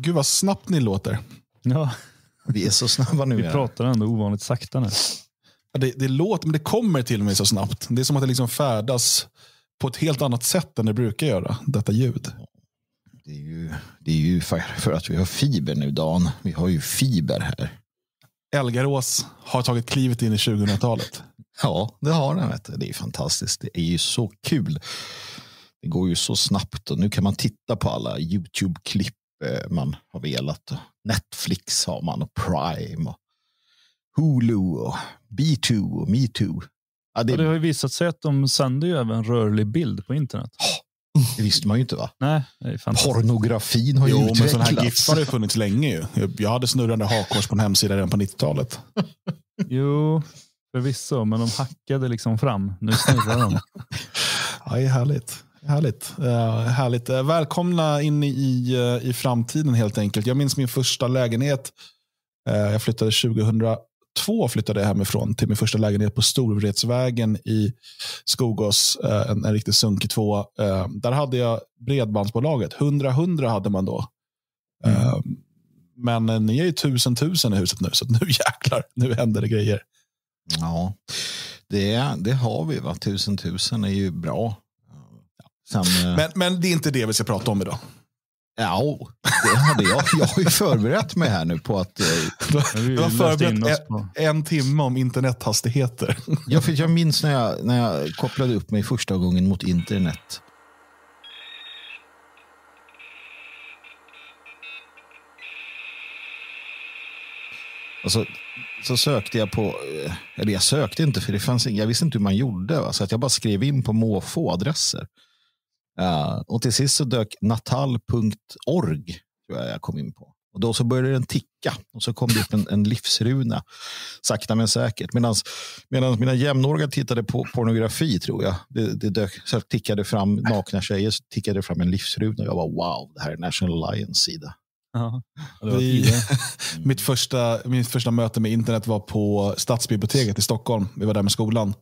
gud vad snabbt ni låter. Ja. Vi är så snabba nu. Vi pratar ändå ovanligt sakta nu. Ja, det, det låter, men det kommer till mig så snabbt. Det är som att det liksom färdas på ett helt annat sätt än det brukar göra, detta ljud. Det är ju, det är ju för att vi har fiber nu, Dan. Vi har ju fiber här. Elgarås har tagit klivet in i 2000-talet. Ja, det har den. Vet Det är fantastiskt. Det är ju så kul. Det går ju så snabbt och nu kan man titta på alla YouTube-klipp Eh, man har velat. Netflix har man och Prime och Hulu och B2 och MeToo. Ja, det... Ja, det har ju visat sig att de sänder ju även rörlig bild på internet. Det visste man ju inte va? Nej, Pornografin har ju jo, utvecklats. men sådana här giffar har ju funnits länge ju. Jag hade snurrande hakkors på en hemsida redan på 90-talet. Jo, förvisso, men de hackade liksom fram. Nu snurrar de. ja, det är härligt. Härligt. Uh, härligt. Uh, välkomna in i, uh, i framtiden helt enkelt. Jag minns min första lägenhet. jag flyttade 2002 flyttade jag hemifrån till min första lägenhet på Storvretsvägen i Skogås. en, en riktigt sunkig tvåa. där hade jag bredbandsbolaget. 100-100 hade man då. Mm. men ni är ju tusen tusen i huset nu, så nu jäklar, nu händer det grejer. Ja, det, det har vi. Va? Tusen tusen är ju bra. Sam, eh, men, men det är inte det vi ska prata om idag. Ja, det hade jag. Jag har ju förberett mig här nu på att... Eh, du har förberett en, en, timme om internethastigheter. Ja, för jag minns när jag, när jag kopplade upp mig första gången mot internet. Och alltså, så, sökte jag på, eh, eller jag sökte inte för det fanns, jag visste inte hur man gjorde. Va? Så att jag bara skrev in på måfå adresser. Uh, och till sist så dök natal.org, tror jag jag kom in på. Och då så började den ticka och så kom det upp en, en livsruna, sakta men säkert. Medan mina jämnåriga tittade på pornografi, tror jag. Det, det dök, så tickade fram nakna tjejer, så tickade fram en livsruna. Jag var wow, det här är National Lions sida. Ja, vi, mitt, första, mitt första möte med internet var på Stadsbiblioteket i Stockholm. Vi var där med skolan.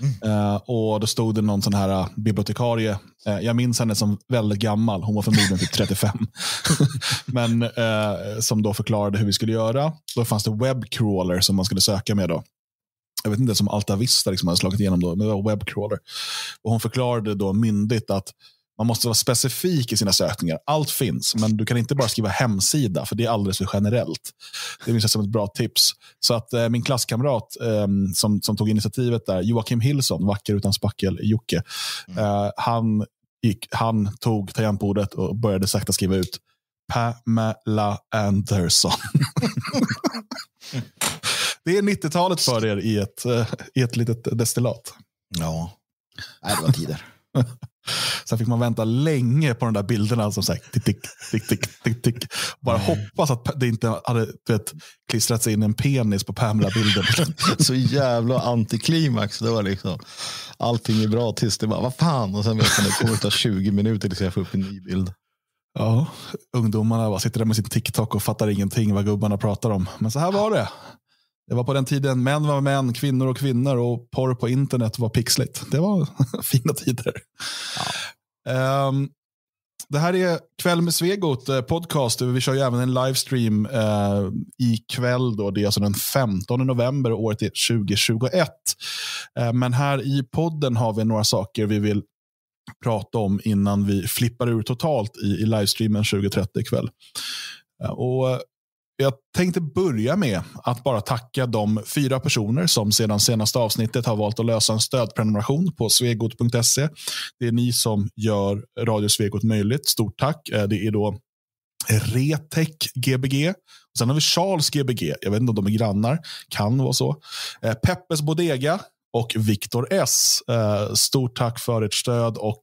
Mm. Uh, och Då stod det någon sån här uh, bibliotekarie. Uh, jag minns henne som väldigt gammal. Hon var förmodligen typ 35. Men Som då förklarade hur vi skulle göra. Då fanns det webcrawler som man skulle söka med. då jag vet inte ens om Altavista liksom hade slagit igenom då, men det var webcrawler. Och hon förklarade då myndigt att man måste vara specifik i sina sökningar. Allt finns, men du kan inte bara skriva hemsida, för det är alldeles för generellt. Det minns jag som ett bra tips. Så att eh, min klasskamrat eh, som, som tog initiativet där, Joakim Hillson, vacker utan spackel, Jocke, mm. eh, han, han tog tangentbordet och började sakta skriva ut Pamela Anderson. det är 90-talet för er i ett, eh, i ett litet destillat. Ja, det var tider. Sen fick man vänta länge på de där bilderna som sagt, tick, tick, tick, tick, tick, tick. Bara mm. hoppas att det inte hade du vet, klistrats in en penis på Pamela-bilden. så jävla antiklimax det var liksom. Allting är bra tills det bara, vad fan. Och sen vet man det kommer ta 20 minuter tills jag får upp en ny bild. Ja, ungdomarna bara sitter där med sin TikTok och fattar ingenting vad gubbarna pratar om. Men så här var det. Det var på den tiden män var män, kvinnor och kvinnor och porr på internet var pixligt. Det var fina tider. Ja. Um, det här är Kväll med Svegot eh, podcast. Vi kör ju även en livestream eh, ikväll. Då. Det är alltså den 15 november, året är 2021. Eh, men här i podden har vi några saker vi vill prata om innan vi flippar ur totalt i, i livestreamen 2030 ikväll. Eh, och jag tänkte börja med att bara tacka de fyra personer som sedan senaste avsnittet har valt att lösa en stödprenumeration på svegot.se. Det är ni som gör Radio Svegot möjligt. Stort tack. Eh, det är då Retech Gbg. sen har vi Charles Gbg. Jag vet inte om de är grannar. Kan vara så. Eh, Peppes Bodega och Viktor S. Eh, stort tack för ert stöd och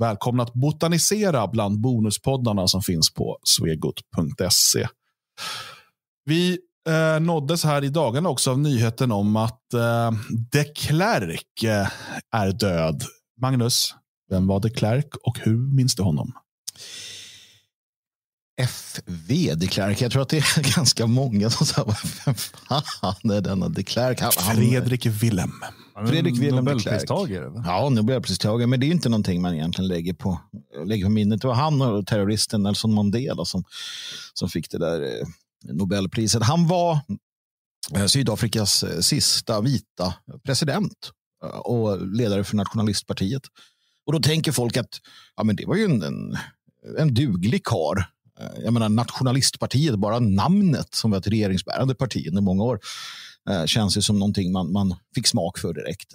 välkomna att botanisera bland bonuspoddarna som finns på svegot.se. Vi eh, nåddes här i dagarna också av nyheten om att eh, de Klerk eh, är död. Magnus, vem var de Klerk och hur minns du honom? FV de Klerk. Jag tror att det är ganska många som säger, vem fan är denna de Klerk? Han, Fredrik Willem. Fredrik Wilhelm de Klerk. Ja, Nobelpristagare. Men det är inte någonting man egentligen lägger på, lägger på minnet. Det var han och terroristen Nelson Mandela som, som fick det där eh, Nobelpriset. Han var eh, Sydafrikas eh, sista vita president och ledare för nationalistpartiet. Och då tänker folk att ja, men det var ju en, en, en duglig kar. Jag menar nationalistpartiet, bara namnet som var ett regeringsbärande parti under många år Eh, känns ju som någonting man, man fick smak för direkt.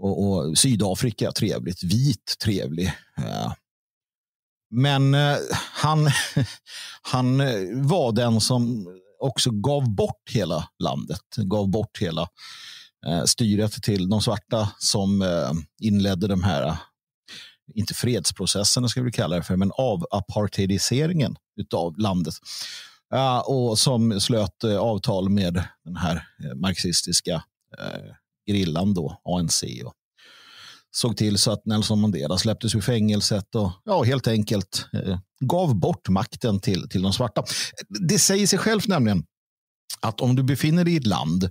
Och, och Sydafrika, trevligt. Vit, trevlig. Eh, men eh, han, han var den som också gav bort hela landet. Gav bort hela styret till de svarta som inledde de här, inte fredsprocesserna, ska vi kalla det för, men avapartheidiseringen av landet och som slöt eh, avtal med den här eh, marxistiska eh, grillan då, ANC. Och såg till så att Nelson Mandela släpptes ur fängelset och ja, helt enkelt eh, gav bort makten till, till de svarta. Det säger sig självt nämligen att om du befinner dig i ett land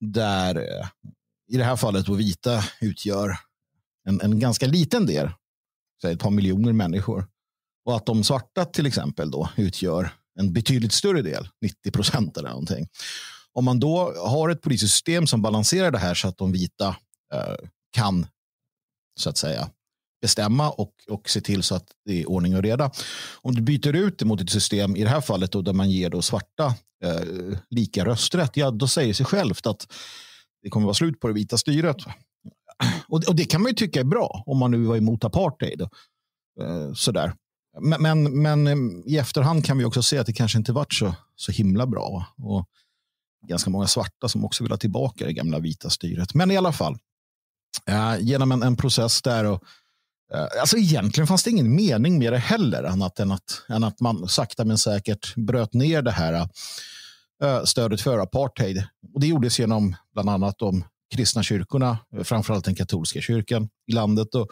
där, eh, i det här fallet, vita utgör en, en ganska liten del, säg ett par miljoner människor, och att de svarta till exempel då utgör en betydligt större del, 90 procent eller någonting. Om man då har ett polissystem som balanserar det här så att de vita eh, kan så att säga bestämma och, och se till så att det är ordning och reda. Om du byter ut det mot ett system, i det här fallet då, där man ger då svarta eh, lika rösträtt, ja, då säger det sig självt att det kommer vara slut på det vita styret. Och, och det kan man ju tycka är bra om man nu var emot apartheid. Eh, sådär. Men, men, eh, i efterhand kan vi också se att det kanske inte varit så, så himla bra. Och ganska många svarta som också vill ha tillbaka det gamla vita styret. Men i alla fall, eh, genom en, en, process där och eh, Alltså egentligen fanns det ingen mening med det heller, annat än att, än att man sakta men säkert bröt ner det här eh, stödet för apartheid. Och det gjordes genom bland annat de kristna kyrkorna, framförallt den katolska kyrkan i landet och,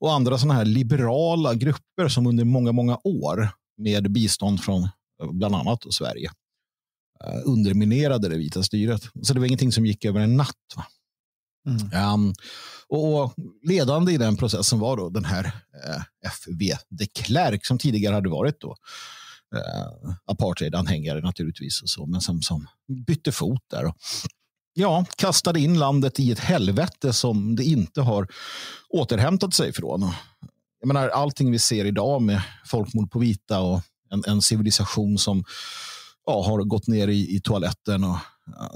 och andra sådana här liberala grupper som under många, många år med bistånd från eh, bland annat Sverige eh, underminerade det vita styret. Så det var ingenting som gick över en natt. Mm. Um, och, och, ledande i den processen var då den här eh, FV de Klerk som tidigare hade varit då eh, apartheidanhängare naturligtvis och så, men som, som bytte fot där. Och, ja, kastade in landet i ett helvete som det inte har återhämtat sig från. Jag menar, allting vi ser idag med folkmord på vita och en, en civilisation som ja, har gått ner i, i toaletten och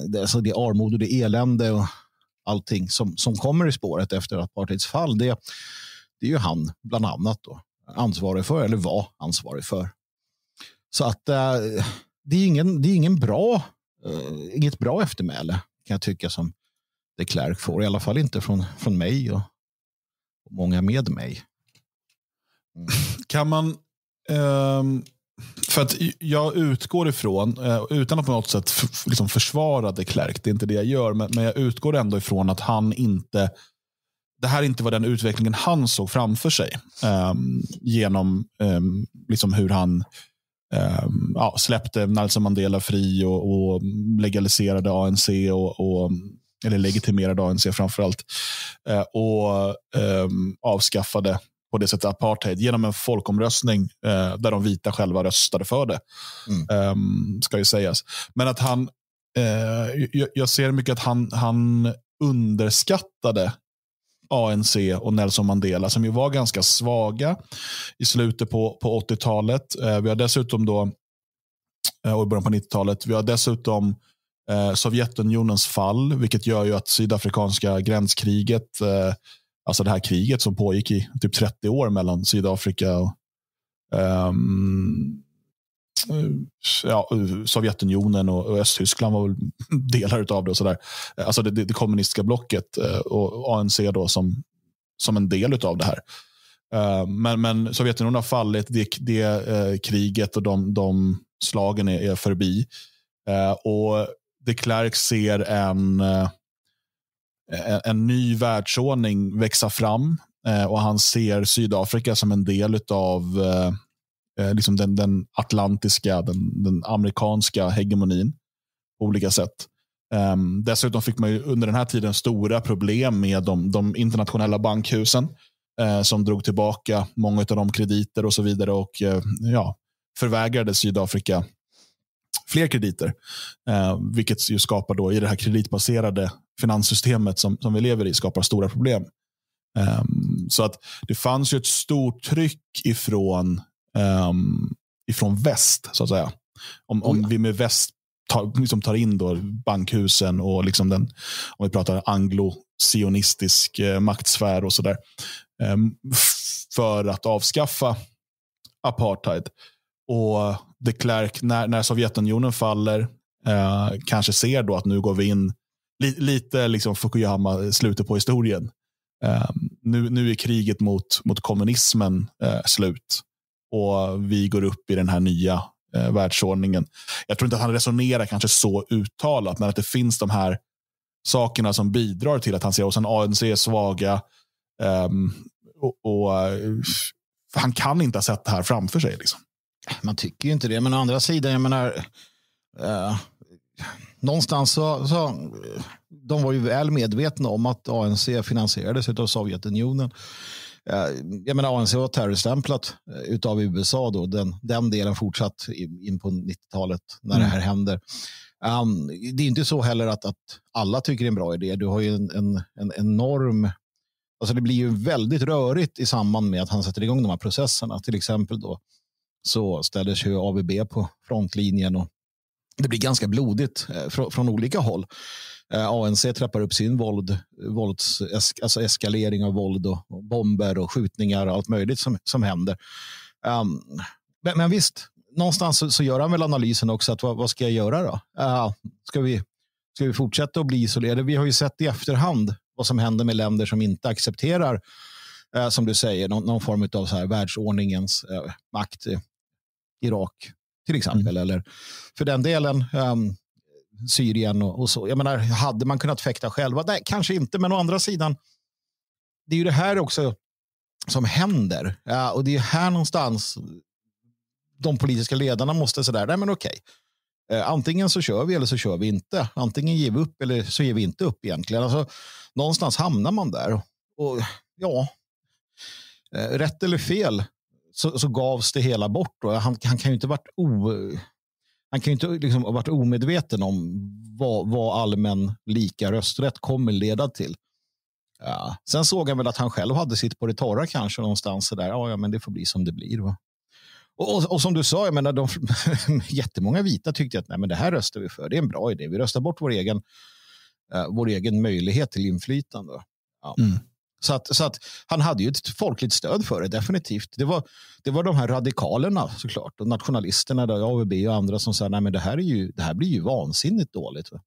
det, alltså det armod och det elände och allting som, som kommer i spåret efter apartheids fall. Det, det är ju han bland annat då, ansvarig för, eller var ansvarig för. Så att eh, det, är ingen, det är ingen bra, eh, inget bra eftermäle kan jag tycka, som de Klerk får. I alla fall inte från, från mig och, och många med mig. Mm. Kan man... Um... För att jag utgår ifrån, eh, utan att på något sätt liksom försvara de Klerk, det är inte det jag gör, men, men jag utgår ändå ifrån att han inte, det här inte var den utvecklingen han såg framför sig. Um, genom um, liksom hur han Ehm, ja, släppte Nelson Mandela fri och, och legaliserade ANC och, och eller legitimerade ANC framförallt ehm, och ehm, avskaffade på det sättet apartheid genom en folkomröstning eh, där de vita själva röstade för det. Mm. Um, ska ju sägas. Men att han, eh, jag, jag, ser mycket att han, han underskattade ANC och Nelson Mandela som ju var ganska svaga i slutet på, på 80-talet. Eh, vi har dessutom då, eh, och i början på 90-talet, vi har dessutom eh, Sovjetunionens fall, vilket gör ju att sydafrikanska gränskriget, alltså det här kriget som pågick i typ 30 år mellan Sydafrika och um, Eh, ja, eh, Sovjetunionen och, Östtyskland var väl delar av det. och så där. Eh, alltså det, det, det kommunistiska blocket och ANC då som, som en del av det här. Men, men Sovjetunionen har fallit, det, det kriget och de, de slagen är, är förbi. Och de Klerk ser en, en, en ny världsordning växa fram och han ser Sydafrika som en del av eh, liksom den, den atlantiska, den, den, amerikanska hegemonin på olika sätt. Um, dessutom fick man under den här tiden stora problem med de, de internationella bankhusen eh, som drog tillbaka många av de krediter och så vidare och eh, ja, förvägrade Sydafrika fler krediter. Eh, vilket ju skapar då i det här kreditbaserade finanssystemet som, som vi lever i skapar stora problem. Um, så att det fanns ju ett stort tryck ifrån um, ifrån väst, så att säga. Om, om oh, vi med väst tar, liksom tar in då bankhusen och liksom den, om vi pratar anglo-sionistisk eh, maktsfär och sådär. Um, för att avskaffa apartheid. Och de Klerk, när, när Sovjetunionen faller, eh, kanske ser då att nu går vi in li, lite liksom Fukuyama, slutet på historien. Eh, nu, nu är kriget mot, mot kommunismen eh, slut och vi går upp i den här nya eh, världsordningen. Jag tror inte att han resonerar kanske så uttalat, men att det finns de här sakerna som bidrar till att han ser, och sen ANC är svaga. Um, och, och eh, Han kan inte ha sett det här framför sig. Liksom. Man tycker ju inte det, men å andra sidan, jag menar, uh, någonstans så, så, de var ju väl medvetna om att ANC finansierades av Sovjetunionen. Eh, jag menar ANC var terrorstämplat eh, utav USA då, den, den delen fortsatt in på 90-talet när mm. det här mm. händer. Um, det är inte så heller att, att alla tycker det är en bra idé. Du har ju en, en, en enorm Alltså det blir ju väldigt rörigt i samband med att han sätter igång de här processerna. Till exempel då så ställer sig ABB på frontlinjen och det blir ganska blodigt eh, från, olika håll. Eh, ANC trappar upp sin våld, vålds, alltså eskalering av våld och, bomber och skjutningar och allt möjligt som, som händer. Um, men, men, visst, någonstans så, så, gör han väl analysen också att vad, vad ska jag göra då? Uh, ska, vi, ska vi fortsätta att bli isolerade? Vi har ju sett i efterhand vad som händer med länder som inte accepterar, eh, som du säger, någon, någon, form av så här världsordningens eh, makt. Irak till exempel, mm. eller för den delen um, Syrien och, och, så. Jag menar, hade man kunnat fäkta själva? Nej, kanske inte, men å andra sidan, det är ju det här också som händer. Ja, och det är här någonstans de politiska ledarna måste säga nej men okej. Eh, antingen så kör vi eller så kör vi inte. Antingen ger vi upp eller så ger vi inte upp egentligen. Alltså, någonstans hamnar man där. Och ja, eh, rätt eller fel så, så gavs det hela bort. Han, han, kan ju inte varit o han kan ju inte liksom ha varit omedveten om vad, vad allmän lika rösträtt kommer leda till. Ja. Sen såg han väl att han själv hade sitt på det torra kanske någonstans. Så där. Ja, ja, men det får bli som det blir. Va? Och, och, och, som du sa, jag menar, de, jättemånga vita tyckte att Nej, men det här röstar vi för. Det är en bra idé. Vi röstar bort vår egen, uh, vår egen möjlighet till inflytande. Ja. Mm. Så att, så att han hade ju ett folkligt stöd för det, definitivt. Det var, det var de här radikalerna såklart, och nationalisterna, då, AVB och andra som sa att det här, det här blir ju vansinnigt dåligt. Va?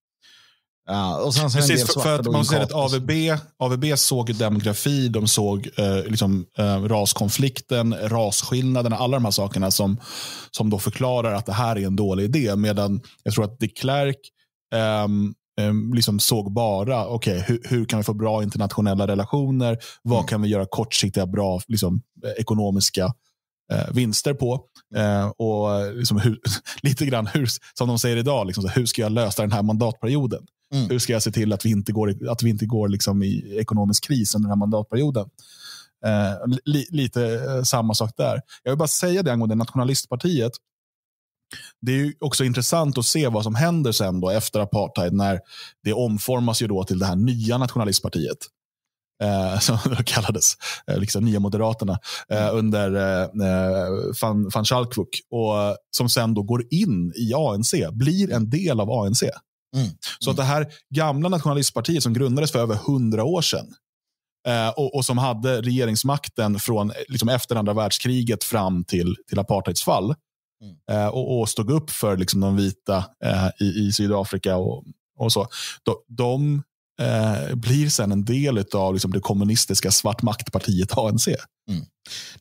Ja, och sen, sen Precis, för, för att man säger att AVB, AVB såg demografi, de såg eh, liksom, eh, raskonflikten, rasskillnaderna, alla de här sakerna som, som då förklarar att det här är en dålig idé. Medan jag tror att de Klerk eh, Ehm, liksom såg bara, okej, okay, hur, hur, kan vi få bra internationella relationer? Vad mm. kan vi göra kortsiktiga, bra liksom, ekonomiska eh, vinster på? Eh, och liksom hur, lite grann hur, som de säger idag, liksom, så, hur ska jag lösa den här mandatperioden? Mm. Hur ska jag se till att vi inte går, att vi inte går liksom, i ekonomisk kris under den här mandatperioden? Eh, li, lite eh, samma sak där. Jag vill bara säga det angående nationalistpartiet. Det är också intressant att se vad som händer sen då efter apartheid när det omformas ju då till det här nya nationalistpartiet. Eh, som det kallades, eh, liksom Nya Moderaterna, eh, mm. under eh, van, van Schalkvuk. Och, eh, som sen då går in i ANC, blir en del av ANC. Mm. Så att mm. det här gamla nationalistpartiet som grundades för över hundra år sedan eh, och, och, som hade regeringsmakten från liksom efter andra världskriget fram till, till apartheidsfall Mm. Eh, och, och, stod upp för liksom, de vita eh, i, i Sydafrika och, och så. De, de eh, blir sen en del av liksom, det kommunistiska svartmaktpartiet ANC. Mm.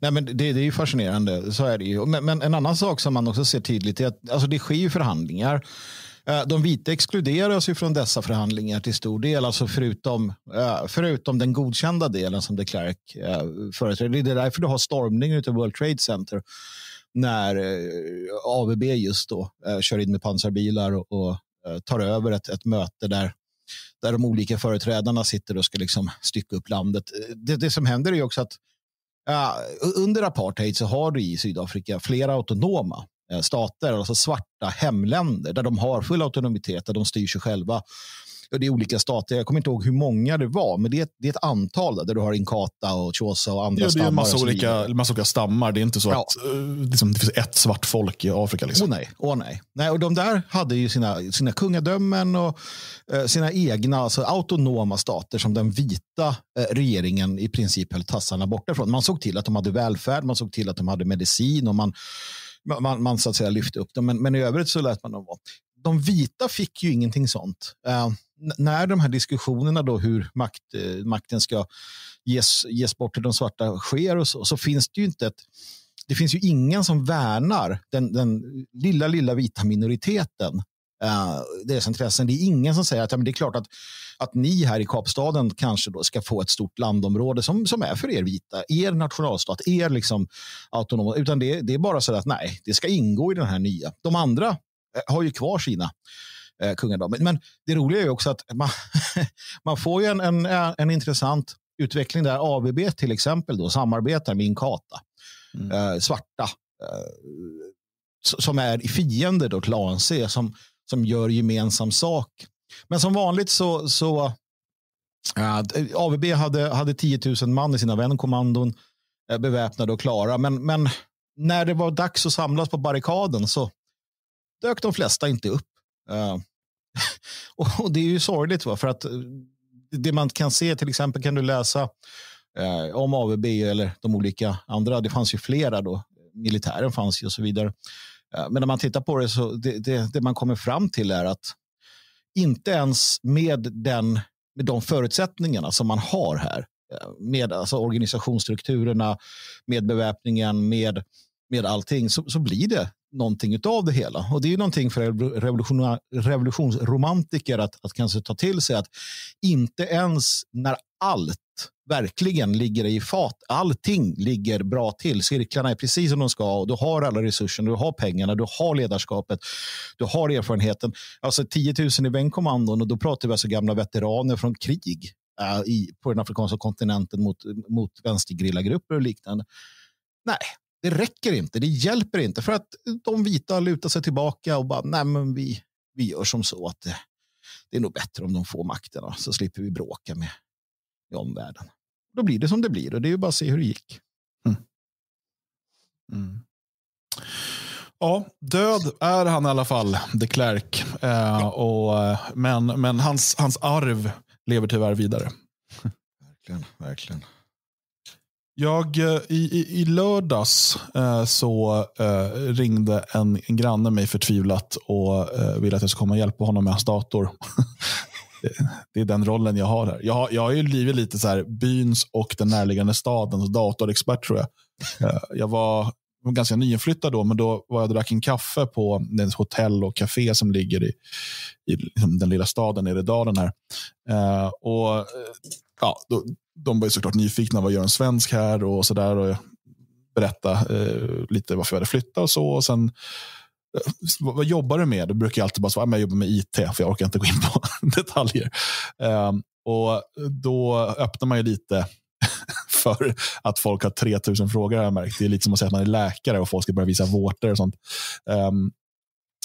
Nej, men det, det, är ju fascinerande, så är det ju. Men, men, en annan sak som man också ser tydligt är att alltså, det sker ju förhandlingar. Eh, de vita exkluderas ju från dessa förhandlingar till stor del, alltså förutom, förutom den godkända delen som de Klerk företräder. Det är därför du har stormningen av World Trade Center när eh, ABB just då eh, kör in med pansarbilar och, och eh, tar över ett, ett möte där där de olika företrädarna sitter och ska liksom stycka upp landet. Det, det som händer är också att ja, under apartheid så har du i Sydafrika flera autonoma stater, alltså svarta hemländer där de har full autonomitet, där de styr sig själva och det är olika stater. Jag kommer inte ihåg hur många det var, men det är, det är ett antal där, du har inkata och chosa och andra ja, stammar. Det är en massa olika, massa olika stammar. Det är inte så ja. att eh, liksom, det finns ett svart folk i Afrika. Liksom. Oh, nej. Oh, nej. nej. Och de där hade ju sina, sina kungadömen och eh, sina egna alltså, autonoma stater som den vita eh, regeringen i princip höll tassarna borta från. Man såg till att de hade välfärd, man såg till att de hade medicin och man man, man så att säga lyfte upp dem. Men, men i övrigt så lät man dem vara. De vita fick ju ingenting sånt. Uh, när de här diskussionerna då hur makt, eh, makten ska ges, ges bort till de svarta sker och så, så finns det ju inte ett det finns ju ingen som värnar den, den lilla, lilla vita minoriteten Uh, deras intressen. Det är ingen som säger att ja, men det är klart att, att ni här i Kapstaden kanske då ska få ett stort landområde som, som är för er vita, er nationalstat, er liksom autonoma. Utan det, det är bara så att nej, det ska ingå i den här nya. De andra eh, har ju kvar sina eh, kungadömet. Men det roliga är också att man, man får ju en, en, en intressant utveckling där ABB till exempel då, samarbetar med Inkata. Mm. Eh, svarta. Eh, som är fiender då till ANC som, som gör gemensam sak. Men som vanligt så, så äh, eh, AVB hade, hade 10 000 man i sina vänkommandon äh, eh, beväpnade och klara. Men, men när det var dags att samlas på barrikaden så dök de flesta inte upp. Uh, och det är ju sorgligt va? för att eh, det man kan se, till exempel kan du läsa eh, om AVB eller de olika andra. Det fanns ju flera då. Militären fanns ju och så vidare. Eh, men när man tittar på det så det, det, det, man kommer fram till är att inte ens med, den, med de förutsättningarna som man har här, eh, med alltså organisationsstrukturerna, med beväpningen, med, med allting, så, så blir det någonting av det hela. Och det är ju någonting för revolution, revolutionsromantiker att, att kanske ta till sig att inte ens när allt verkligen ligger i fat, allting ligger bra till, cirklarna är precis som de ska och du har alla resurser. du har pengarna, du har ledarskapet, du har erfarenheten. Alltså 10 000 i vänkommandon och då pratar vi alltså gamla veteraner från krig äh, i, på den afrikanska kontinenten mot, mot vänstergrillagrupper och liknande. Nej, det räcker inte, det hjälper inte för att de vita lutar sig tillbaka och bara nej men vi, vi gör som så att det, det är nog bättre om de får makten så slipper vi bråka med, med omvärlden. Då blir det som det blir och det är ju bara att se hur det gick. Mm. Mm. Ja, död är han i alla fall, de Klerk. Eh, och, eh, men men hans, hans arv lever tyvärr vidare. Verkligen, verkligen. Jag, eh, i, i, i lördags eh, så eh, ringde en, en granne mig förtvivlat och eh, ville att jag skulle komma och hjälpa honom med hans dator. det, är den rollen jag har här. Jag, har, jag har ju blivit lite så här byns och den närliggande stadens datorexpert tror jag. Eh, jag var ganska nyinflyttad då, men då var jag och drack en kaffe på ett hotell och café som ligger i, i liksom den lilla staden nere i dalen här. Eh, och ja, då de var ju såklart nyfikna. Vad gör en svensk här och sådär. Och berätta eh, lite varför jag hade flyttat och så. Och sen, eh, vad, vad jobbar du med? Då brukar jag alltid bara svara, jag jobbar med IT, för jag orkar inte gå in på detaljer. Eh, och då öppnar man ju lite för att folk har 3000 frågor har jag märkt. Det är lite som att säga att man är läkare och folk ska börja visa vårtor och sånt. Um,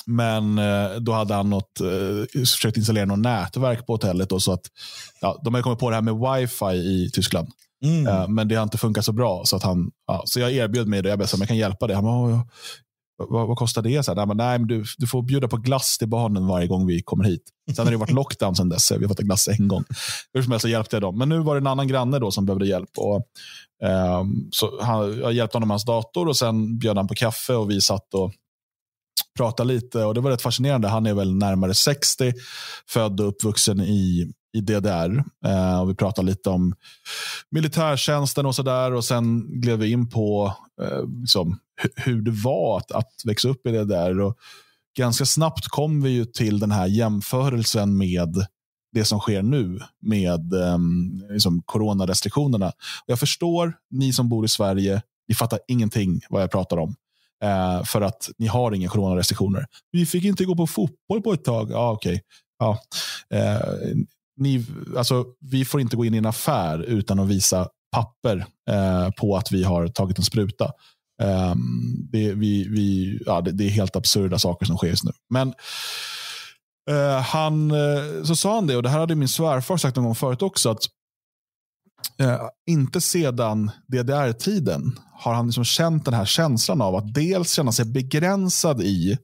men eh, då hade han något, eh, försökt installera något nätverk på hotellet. Då, så att, ja, de har kommit på det här med wifi i Tyskland. Mm. Eh, men det har inte funkat så bra. Så, att han, ja, så jag erbjöd mig det. Jag sa, jag kan hjälpa dig. Han bara, vad, vad, kostar det? Så här, men, nej, men du, du får bjuda på glass till barnen varje gång vi kommer hit. Sen har det varit lockdown sen dess. Vi har fått en glass en gång. Hur som helst så hjälpte jag dem. Men nu var det en annan granne då som behövde hjälp. Och, um, så han, jag hjälpte honom med hans dator och sen bjöd han på kaffe och vi satt och prata lite och det var rätt fascinerande. Han är väl närmare 60, född och uppvuxen i, i DDR. Eh, och vi pratade lite om militärtjänsten och sådär och sen gled vi in på eh, liksom, hur det var att, att växa upp i DDR. Och ganska snabbt kom vi ju till den här jämförelsen med det som sker nu med um, liksom coronarestriktionerna. Jag förstår, ni som bor i Sverige, ni fattar ingenting vad jag pratar om eh, för att ni har inga coronarestriktioner. Vi fick inte gå på fotboll på ett tag. Ja, okej. Okay. Ja. Eh, alltså, vi får inte gå in i en affär utan att visa papper eh, på att vi har tagit en spruta. Um, det, vi, vi, ja, det, det, är helt absurda saker som sker just nu. Men uh, han, eh, så sa han det, och det här hade min svärfar sagt någon gång förut också, att eh, inte sedan DDR-tiden har han liksom känt den här känslan av att dels känna sig begränsad i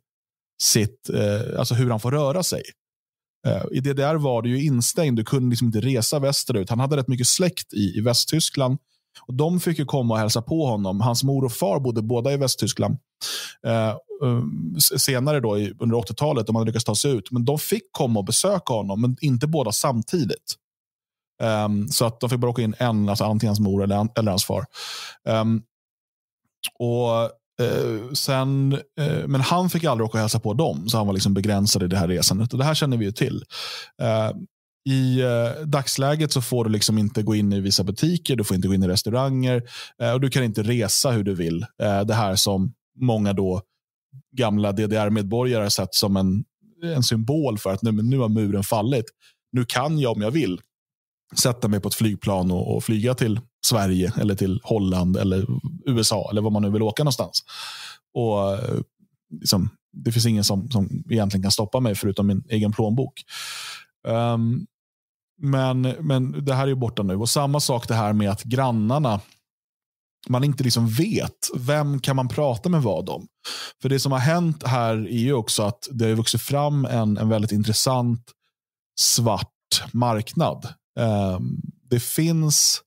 sitt, eh, alltså hur han får röra sig. Eh, I DDR var det ju instängd, du kunde liksom inte resa västerut. Han hade rätt mycket släkt i, i Västtyskland. Och De fick ju komma och hälsa på honom. Hans mor och far bodde båda i Västtyskland. Eh, eh senare då under 80-talet, om han lyckats ta sig ut. Men de fick komma och besöka honom, men inte båda samtidigt. Um, så att de fick bara åka in en, alltså antingen hans mor eller, eller hans far. Um, och Uh, sen, uh, men han fick aldrig åka och hälsa på dem, så han var liksom begränsad i det här resandet. Och det här känner vi ju till. Uh, I eh, dagsläget så får du liksom inte gå in i vissa butiker, du får inte gå in i restauranger och du kan inte resa hur du vill. det här som många då gamla DDR-medborgare sett som en, en symbol för att nu, nu har muren fallit. Nu kan jag om jag vill sätta mig på ett flygplan och, och, flyga till Sverige eller till Holland eller USA eller var man nu vill åka någonstans. Och eh, liksom, Det finns ingen som, som egentligen kan stoppa mig förutom min egen plånbok. Um, men, men det här är borta nu. Och samma sak det här med att grannarna man inte liksom vet. Vem kan man prata med vad om? För det som har hänt här är ju också att det har vuxit fram en, en väldigt intressant svart marknad Ehm, det finns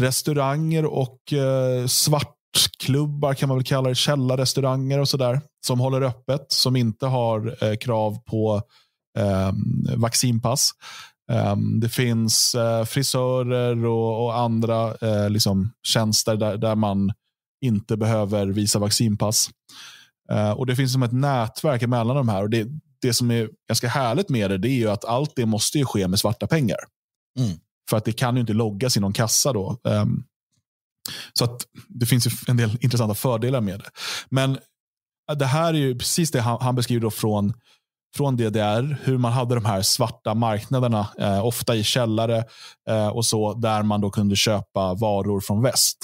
restauranger och eh, svartklubbar kan man väl kalla det, källarrestauranger och sådär, som håller öppet, som inte har eh, krav på ehm, vaccinpass. Ehm, det finns eh, frisörer och, andra liksom, tjänster där, där man inte behöver visa vaccinpass. och Det finns som ett nätverk mellan de här. och det, det som är ganska härligt med det, det är ju att allt det måste ju ske med svarta pengar. Mm. För att det kan ju inte loggas i någon kassa då. Um, så att det finns ju en del intressanta fördelar med det. Men äh, det här är ju precis det han, han beskriver då från, från DDR, hur man hade de här svarta marknaderna, eh, ofta i källare eh, och så, där man då kunde köpa varor från väst.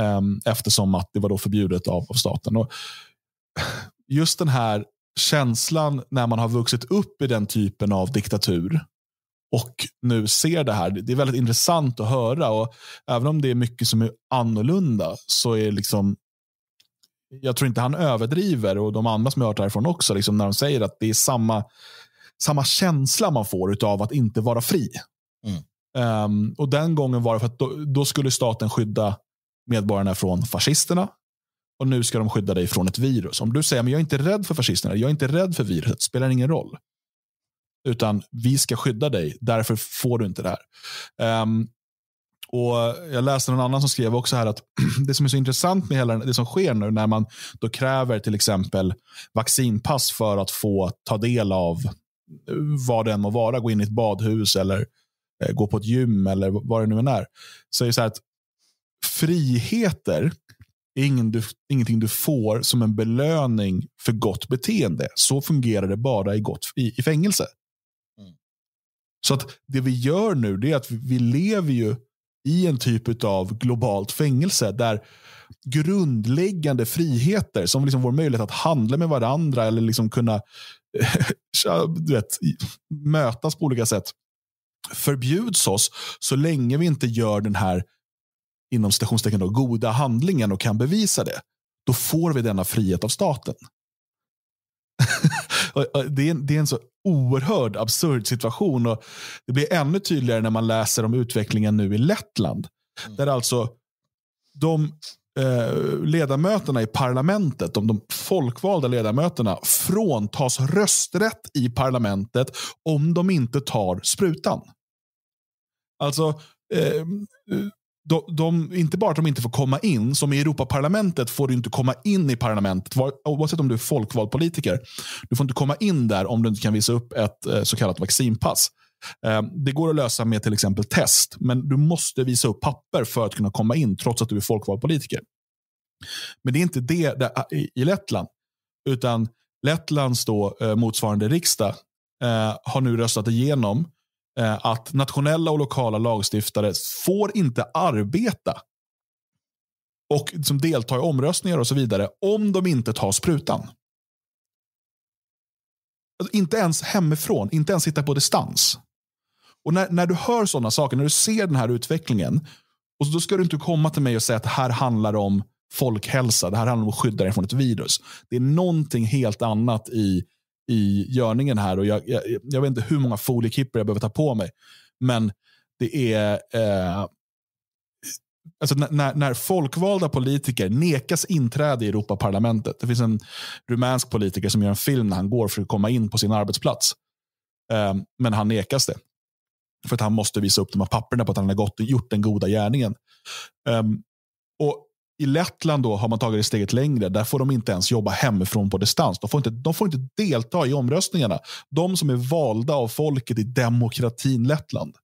Um, eftersom att det var då förbjudet av, av staten. Och just den här känslan när man har vuxit upp i den typen av diktatur och nu ser det här. Det är väldigt intressant att höra och även om det är mycket som är annorlunda så är liksom jag tror inte han överdriver och de andra som jag har hört härifrån också, liksom när de säger att det är samma, samma känsla man får av att inte vara fri. Mm. Um, och Den gången var det för att då, då skulle staten skydda medborgarna från fascisterna, och nu ska de skydda dig från ett virus. Om du säger men jag är inte rädd för fascisterna, jag är inte rädd för viruset, spelar ingen roll. Utan vi ska skydda dig, därför får du inte det här. Um, och Jag läste någon annan som skrev också här att det som är så intressant med hela det som sker nu när man då kräver till exempel vaccinpass för att få ta del av eh, vad det än må vara, gå in i ett badhus eller eh, gå på ett gym eller vad det nu än är. Så är det så här att friheter ingen du, ingenting du får som en belöning för gott beteende. Så fungerar det bara i, gott, i, i fängelse. Mm. Så att det vi gör nu det är att vi, vi lever ju i en typ av globalt fängelse där grundläggande friheter som liksom vår möjlighet att handla med varandra eller liksom kunna du vet, mötas på olika sätt förbjuds oss så länge vi inte gör den här inom citationstecken goda handlingen och kan bevisa det, då får vi denna frihet av staten. det, är en, det, är en, så oerhörd absurd situation och det blir ännu tydligare när man läser om utvecklingen nu i Lettland. Mm. Där alltså de eh, ledamöterna i parlamentet, de, de folkvalda ledamöterna fråntas rösträtt i parlamentet om de inte tar sprutan. Alltså, eh, de, de, inte bara att de inte får komma in, som i Europaparlamentet får du inte komma in i parlamentet, var, oavsett om du är folkvald politiker. Du får inte komma in där om du inte kan visa upp ett eh, så kallat vaccinpass. Eh, det går att lösa med till exempel test, men du måste visa upp papper för att kunna komma in, trots att du är folkvald politiker. Men det är inte det där, eh, i Lettland, utan Lettlands då, motsvarande riksdag har nu röstat igenom Eh, att nationella och lokala lagstiftare får inte arbeta och som deltar i omröstningar och så vidare om de inte tar sprutan. Alltså, inte ens hemifrån, inte ens sitta på distans. Och när, när du hör sådana saker, när du ser den här utvecklingen, och då ska du inte komma till mig och säga att det här handlar om folkhälsa, det här handlar om att skydda dig från ett virus. Det är någonting helt annat i i görningen här. Och jag, jag, jag vet inte hur många foliekipper jag behöver ta på mig. Men det är... Eh, alltså när, när, folkvalda politiker nekas inträde i Europaparlamentet. Det finns en rumänsk politiker som gör en film när han går för att komma in på sin arbetsplats. Eh, men han nekas det. För att han måste visa upp de här papperna på att han har gått gjort den goda gärningen. Eh, och i Lettland då har man tagit det steget längre. Där får de inte ens jobba hemifrån på distans. De får, inte, de får inte delta i omröstningarna. De som är valda av folket i demokratin Lettland.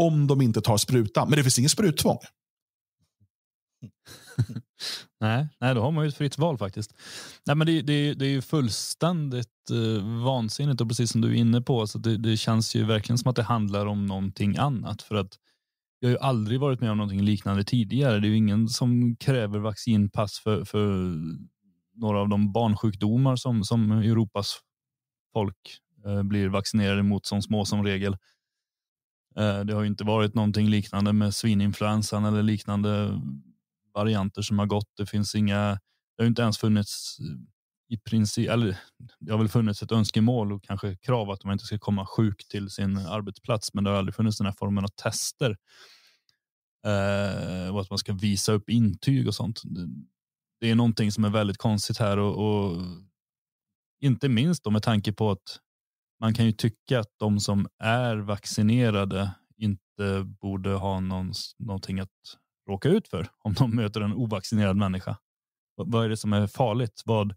Om de inte tar sprutan. Men det finns inget spruttvång. nej, nej, då har man ju ett fritt val faktiskt. Nej, men det, det, det är ju fullständigt eh, vansinnigt och precis som du är inne på, så det, det, känns ju verkligen som att det handlar om någonting annat. För att jag har ju aldrig varit med om någonting liknande tidigare. Det är ju ingen som kräver vaccinpass för, för några av de barnsjukdomar som, som Europas folk eh, blir vaccinerade mot som små som regel. Eh, det har ju inte varit någonting liknande med svininfluensan eller liknande varianter som har gått. Det finns inga, det har inte ens funnits i princip, eller det har väl funnits ett önskemål och kanske krav att man inte ska komma sjuk till sin arbetsplats, men det har aldrig funnits den här formen av tester. Eh, och att man ska visa upp intyg och sånt. Det är någonting som är väldigt konstigt här och, och inte minst då med tanke på att man kan ju tycka att de som är vaccinerade inte borde ha någon, någonting att råka ut för om de möter en ovaccinerad människa. Vad är det som är farligt? Vad,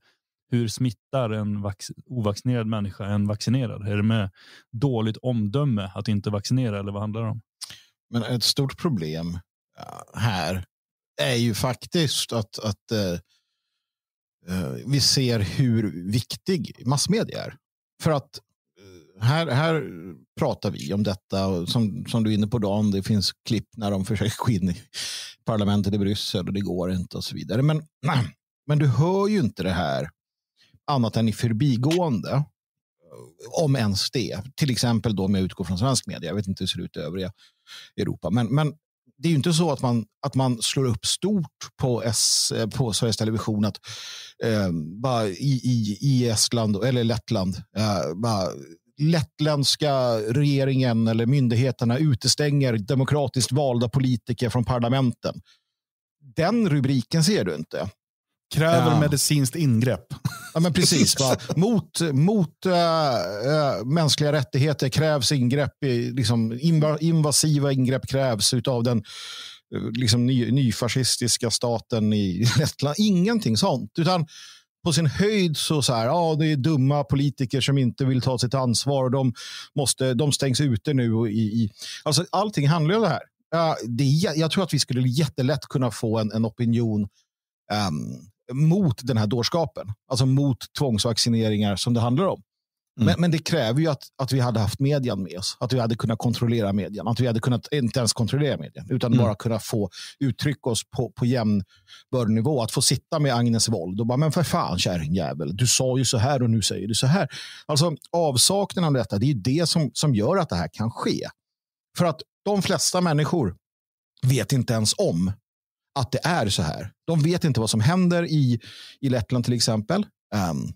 hur smittar en ovaccinerad människa en vaccinerad? Är det med dåligt omdöme att inte vaccinera eller vad handlar det om? Men ett stort problem här är ju faktiskt att, att uh, vi ser hur viktig massmedia är. För att eh, här, här pratar vi om detta. som, som du är inne på Dan, det finns klipp när de försöker gå in i parlamentet i Bryssel och det går inte och så vidare. Men, men du hör ju inte det här annat än i förbigående om ens det. Till exempel då om jag utgår från svensk media. Jag vet inte hur det ser ut i övriga Europa. Men, men det är ju inte så att man, att man slår upp stort på, S, på Sveriges Television att eh, bara i, i, i Estland eller Lettland eh, bara lettländska regeringen eller myndigheterna utestänger demokratiskt valda politiker från parlamenten. Den rubriken ser du inte. Kräver ja. medicinskt ingrepp. Ja, men precis. Va? Mot, mot äh, äh, mänskliga rättigheter krävs ingrepp. I, liksom, invasiva ingrepp krävs av den eh, liksom, ny, nyfascistiska staten i Lettland. Ingenting sånt. Utan på sin höjd så, så här, ja, det är dumma politiker som inte vill ta sitt ansvar. De, måste, de stängs ute nu. I, i. Alltså, allting handlar om det här. Uh, det, jag tror att vi skulle jättelätt kunna få en, en opinion um, mot den här dårskapen. Alltså mot tvångsvaccineringar som det handlar om. Mm. Men, men, det kräver ju att, att vi hade haft median med oss. Att vi hade kunnat kontrollera median. Att vi hade kunnat, inte ens kontrollera median, utan mm. bara kunna få uttrycka oss på, på jämn nivå. Att få sitta med Agnes Wold och bara, men för fan kärringjävel, du sa ju så här och nu säger du så här. Alltså avsaknaden av detta, det är ju det som, som gör att det här kan ske. För att de flesta människor vet inte ens om att det är så här. De vet inte vad som händer i, i Lettland till exempel. Um,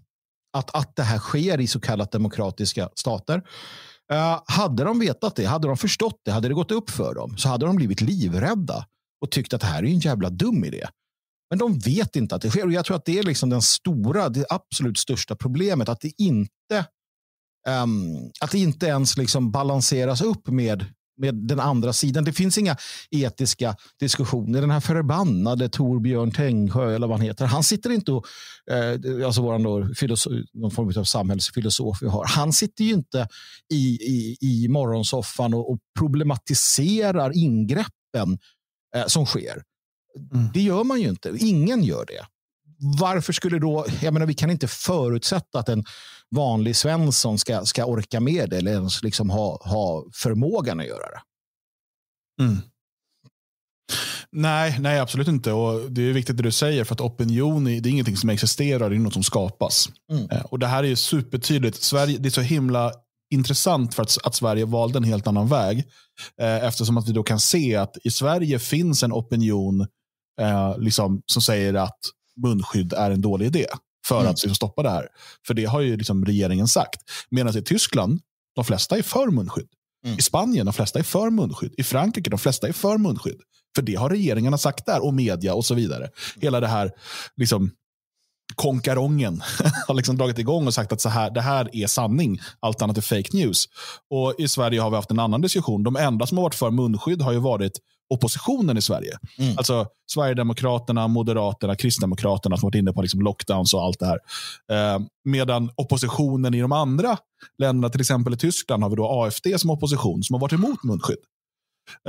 att, att det här sker i så kallat demokratiska stater. Uh, hade de vetat det, hade de förstått det, hade det gått upp för dem så hade de blivit livrädda och tyckt att det här är en jävla dum idé. Men de vet inte att det sker. Och jag tror att det är liksom den stora, det absolut största problemet. Att det inte, um, att det inte ens liksom balanseras upp med med den andra sidan. Det finns inga etiska diskussioner. Den här förbannade Torbjörn Tängsjö, eller vad han heter, han sitter inte och, eh, alltså våran då, någon form av samhällsfilosof vi har, han sitter ju inte i, i, i morgonsoffan och, och problematiserar ingreppen eh, som sker. Mm. Det gör man ju inte. Ingen gör det varför skulle då, jag menar vi kan inte förutsätta att en vanlig Svensson ska, ska orka med det eller ens liksom ha, ha förmågan att göra det. Mm. Nej, nej, absolut inte. Och Det är viktigt det du säger, för att opinion är, det är ingenting som existerar, det är något som skapas. Mm. Eh, och Det här är ju supertydligt. Sverige, det är så himla intressant för att, att Sverige valde en helt annan väg. Eh, eftersom att vi då kan se att i Sverige finns en opinion eh, liksom, som säger att munskydd är en dålig idé för mm. att liksom stoppa det här. För det har ju liksom regeringen sagt. Medan i Tyskland, de flesta är för munskydd. Mm. I Spanien, de flesta är för munskydd. I Frankrike, de flesta är för munskydd. För det har regeringarna sagt där, och media och så vidare. Mm. Hela det här liksom, konkarongen har liksom dragit igång och sagt att så här, det här är sanning, allt annat är fake news. Och I Sverige har vi haft en annan diskussion. De enda som har varit för munskydd har ju varit oppositionen i Sverige. Mm. Alltså Sverigedemokraterna, Moderaterna, Kristdemokraterna som varit inne på liksom lockdowns och allt det här. Eh, medan oppositionen i de andra länderna, till exempel i Tyskland, har vi då AFD som opposition som har varit emot munskydd.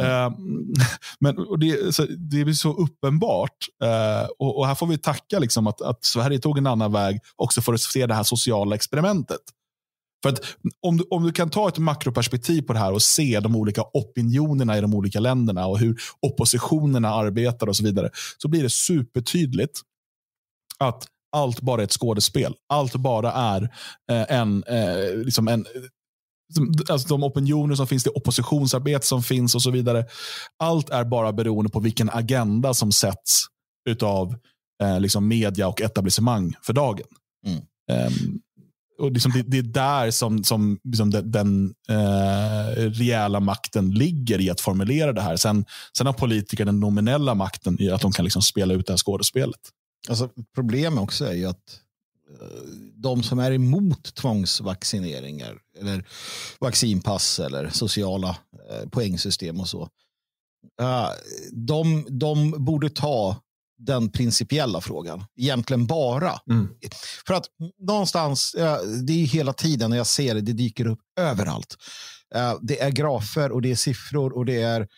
Mm. Eh, men, det, så, det blir så uppenbart. Eh, och, och, här får vi tacka liksom att, att Sverige tog en annan väg också för att se det här sociala experimentet. För att om du, om du kan ta ett makroperspektiv på det här och se de olika opinionerna i de olika länderna och hur oppositionerna arbetar och så vidare, så blir det supertydligt att allt bara är ett skådespel. Allt bara är eh, en, eh, liksom en alltså de opinioner som finns, det oppositionsarbete som finns och så vidare. Allt är bara beroende på vilken agenda som sätts utav eh, liksom media och etablissemang för dagen. Mm. Ehm, och liksom det, det, är där som, som liksom den, den eh, rejäla makten ligger i att formulera det här. Sen, sen har politiker den nominella makten i att de kan liksom spela ut det här skådespelet. Alltså, problemet också är ju att eh, de som är emot tvångsvaccineringar eller vaccinpass eller sociala eh, poängsystem och så. Eh, de, de borde ta den principiella frågan. Egentligen bara. Mm. För att någonstans, det är hela tiden när jag ser det, det dyker upp överallt. Eh, det är grafer och det är siffror och det är,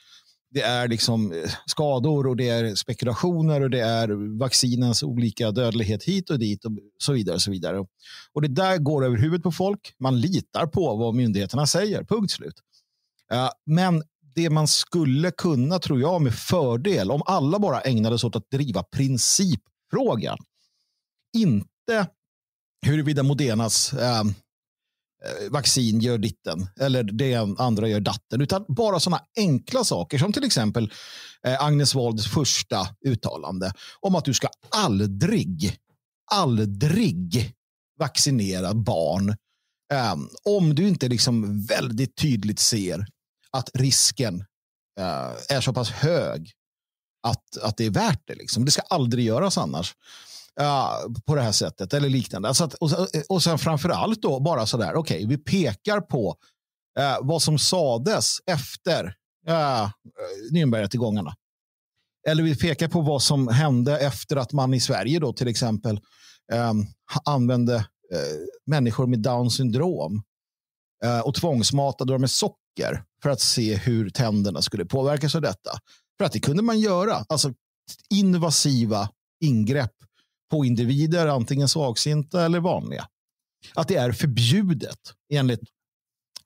det är liksom eh, skador och det är spekulationer och det är vaccinens olika dödlighet hit och dit och så vidare. Och, så vidare. och det där går över huvudet på folk. Man litar på vad myndigheterna säger, punkt slut. Eh, men det man skulle kunna, tror jag, med fördel om alla bara ägnade sig åt att driva principfrågan. Inte huruvida Modenas ehm, eh, vaccin gör ditten eller det andra gör datten, utan bara sådana enkla saker som till exempel eh, Agnes Walds första uttalande om att du ska aldrig, aldrig vaccinera barn ehm, om du inte liksom väldigt tydligt ser att risken eh, är så pass hög att, att det är värt det. Liksom. Det ska aldrig göras annars. Uh, på det här sättet eller liknande. Alltså att, och, och sen allt då bara så där, okej, okay, vi pekar på uh, vad som sades efter uh, Nürnbergrättegångarna. Eller vi pekar på vad som hände efter att man i Sverige då till exempel um, använde uh, människor med down syndrom och tvångsmatade dem med socker veckor för att se hur tänderna skulle påverkas av detta. För att det kunde man göra. Alltså invasiva ingrepp på individer, antingen svagsinta eller vanliga. Att det är förbjudet enligt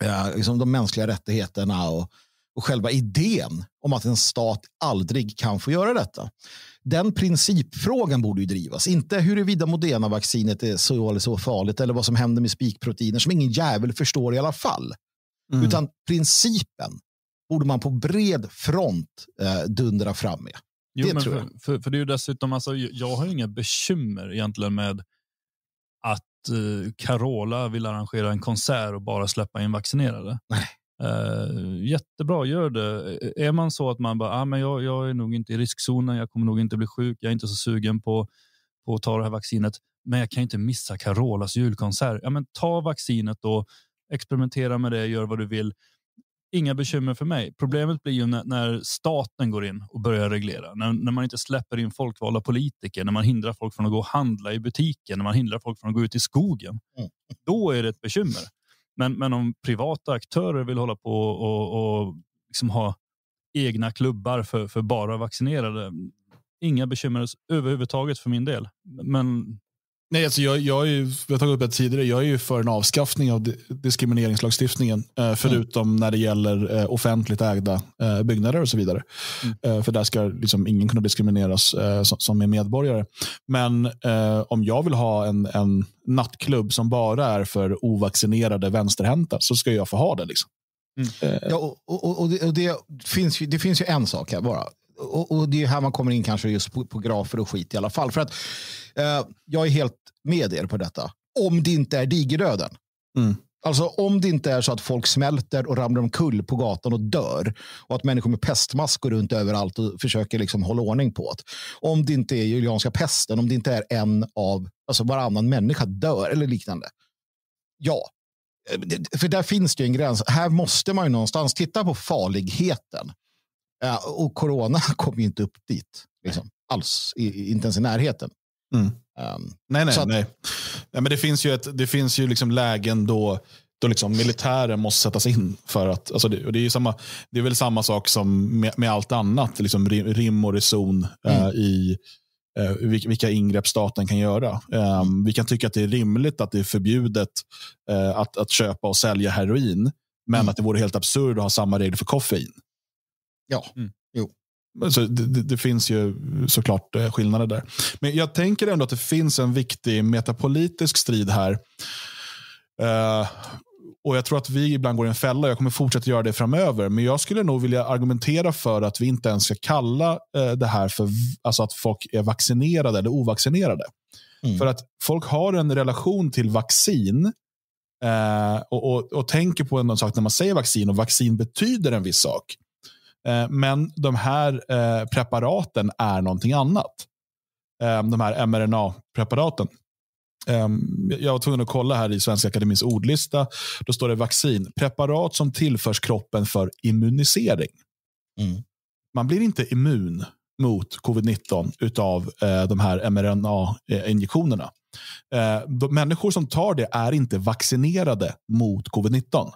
eh, liksom de mänskliga rättigheterna och, och själva idén om att en stat aldrig kan få göra detta. Den principfrågan borde ju drivas, inte huruvida Modena-vaccinet är så eller så farligt eller vad som händer med spikproteiner som ingen jävel förstår i alla fall. Mm. Utan principen borde man på bred front eh, dundra fram med. Jo, det tror jag. För, för, för, det är ju dessutom, alltså, jag har ju inga bekymmer egentligen med att eh, Carola vill arrangera en konsert och bara släppa in vaccinerade. Nej. Eh, jättebra, gör det. Eh, är man så att man bara, ah, men jag, jag är nog inte i riskzonen, jag kommer nog inte bli sjuk, jag är inte så sugen på, på att ta det här vaccinet, men jag kan inte missa Carolas julkonsert. Ja, men ta vaccinet då, experimentera med det, gör vad du vill. Inga bekymmer för mig. Problemet blir ju när, när staten går in och börjar reglera, när, när, man inte släpper in folkvalda politiker, när man hindrar folk från att gå och handla i butiken, när man hindrar folk från att gå ut i skogen. Mm. Då är det ett bekymmer. Men, men om privata aktörer vill hålla på och, och liksom ha egna klubbar för, för bara vaccinerade. Inga bekymmer överhuvudtaget för min del. Men Nej, alltså jag, jag, är, jag har tagit upp det tidigare. Jag är ju för en avskaffning av diskrimineringslagstiftningen. Eh, mm. förutom mm. när det gäller eh, offentligt ägda eh, byggnader och så vidare. Mm. för där ska liksom ingen kunna diskrimineras som, är medborgare. Men om jag vill ha en, en nattklubb som bara är för ovaccinerade vänsterhänta så ska jag få ha det. Liksom. Mm. Ja, och, och, och, det, och det, finns ju, det finns ju en sak här bara och, och, det är här man kommer in kanske just på, på grafer och skit i alla fall. För att eh, jag är helt med er på detta. Om det inte är digerdöden. Mm. Alltså om det inte är så att folk smälter och ramlar omkull på gatan och dör och att människor med pestmask går runt överallt och försöker liksom hålla ordning på det. Om det inte är julianska pesten, om det inte är en av, alltså varannan människa dör eller liknande. Ja, eh, för där finns det en gräns. Här måste man ju någonstans titta på farligheten. Ja, och corona kom ju inte upp dit liksom, alls, i, inte ens i närheten. Mm. Um, nej, nej, att, nej. nej. men det finns ju, ett, det finns ju liksom lägen då, då liksom militären måste sättas in. för att, alltså det, och det, är samma, det är väl samma sak som med, med allt annat, liksom rim, rim och reson eh, mm. uh, i uh, vilka ingrepp staten kan göra. Um, vi kan tycka att det är rimligt att det är förbjudet uh, att, att köpa och sälja heroin, men mm. att det vore helt absurd att ha samma regler för koffein. Ja, mm. jo. Alltså, det, det, finns ju såklart eh, skillnader där. Men jag tänker ändå att det finns en viktig metapolitisk strid här. Uh, och Jag tror att vi ibland går i en fälla jag kommer fortsätta göra det framöver. Men jag skulle nog vilja argumentera för att vi inte ens ska kalla uh, det här för alltså att folk är vaccinerade eller ovaccinerade. Mm. För att folk har en relation till vaccin uh, och, och, och tänker på en sak när man säger vaccin och vaccin betyder en viss sak. Eh, men de här eh, preparaten är någonting annat. Eh, de här mRNA-preparaten. Ehm, jag var tvungen att kolla här i Svenska Akademins ordlista. Då står det vaccin. Preparat som tillförs kroppen för immunisering. Mm. Man blir inte immun mot covid-19 av de här mRNA-injektionerna. Människor som tar det är inte vaccinerade mot covid-19.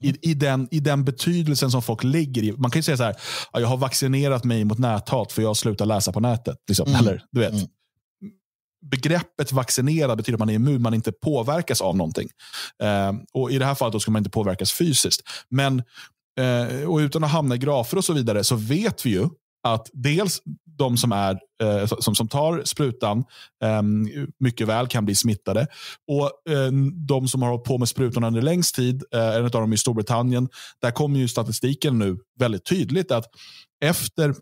I, i, den, I den betydelsen som folk lägger i. Man kan ju säga så här, jag har vaccinerat mig mot näthat för jag slutar läsa på nätet. Liksom. Mm. Eller, du vet. Mm. Begreppet vaccinerad betyder att man är immun, man inte påverkas av någonting. Eh, och I det här fallet då ska man inte påverkas fysiskt. Men eh, och utan att hamna i grafer och så vidare så vet vi ju att dels de som, är, eh, som, som tar sprutan eh, mycket väl kan bli smittade. Och eh, De som har hållit på med sprutan under längst tid, eh, en av dem i Storbritannien, där kommer ju statistiken nu väldigt tydligt att efter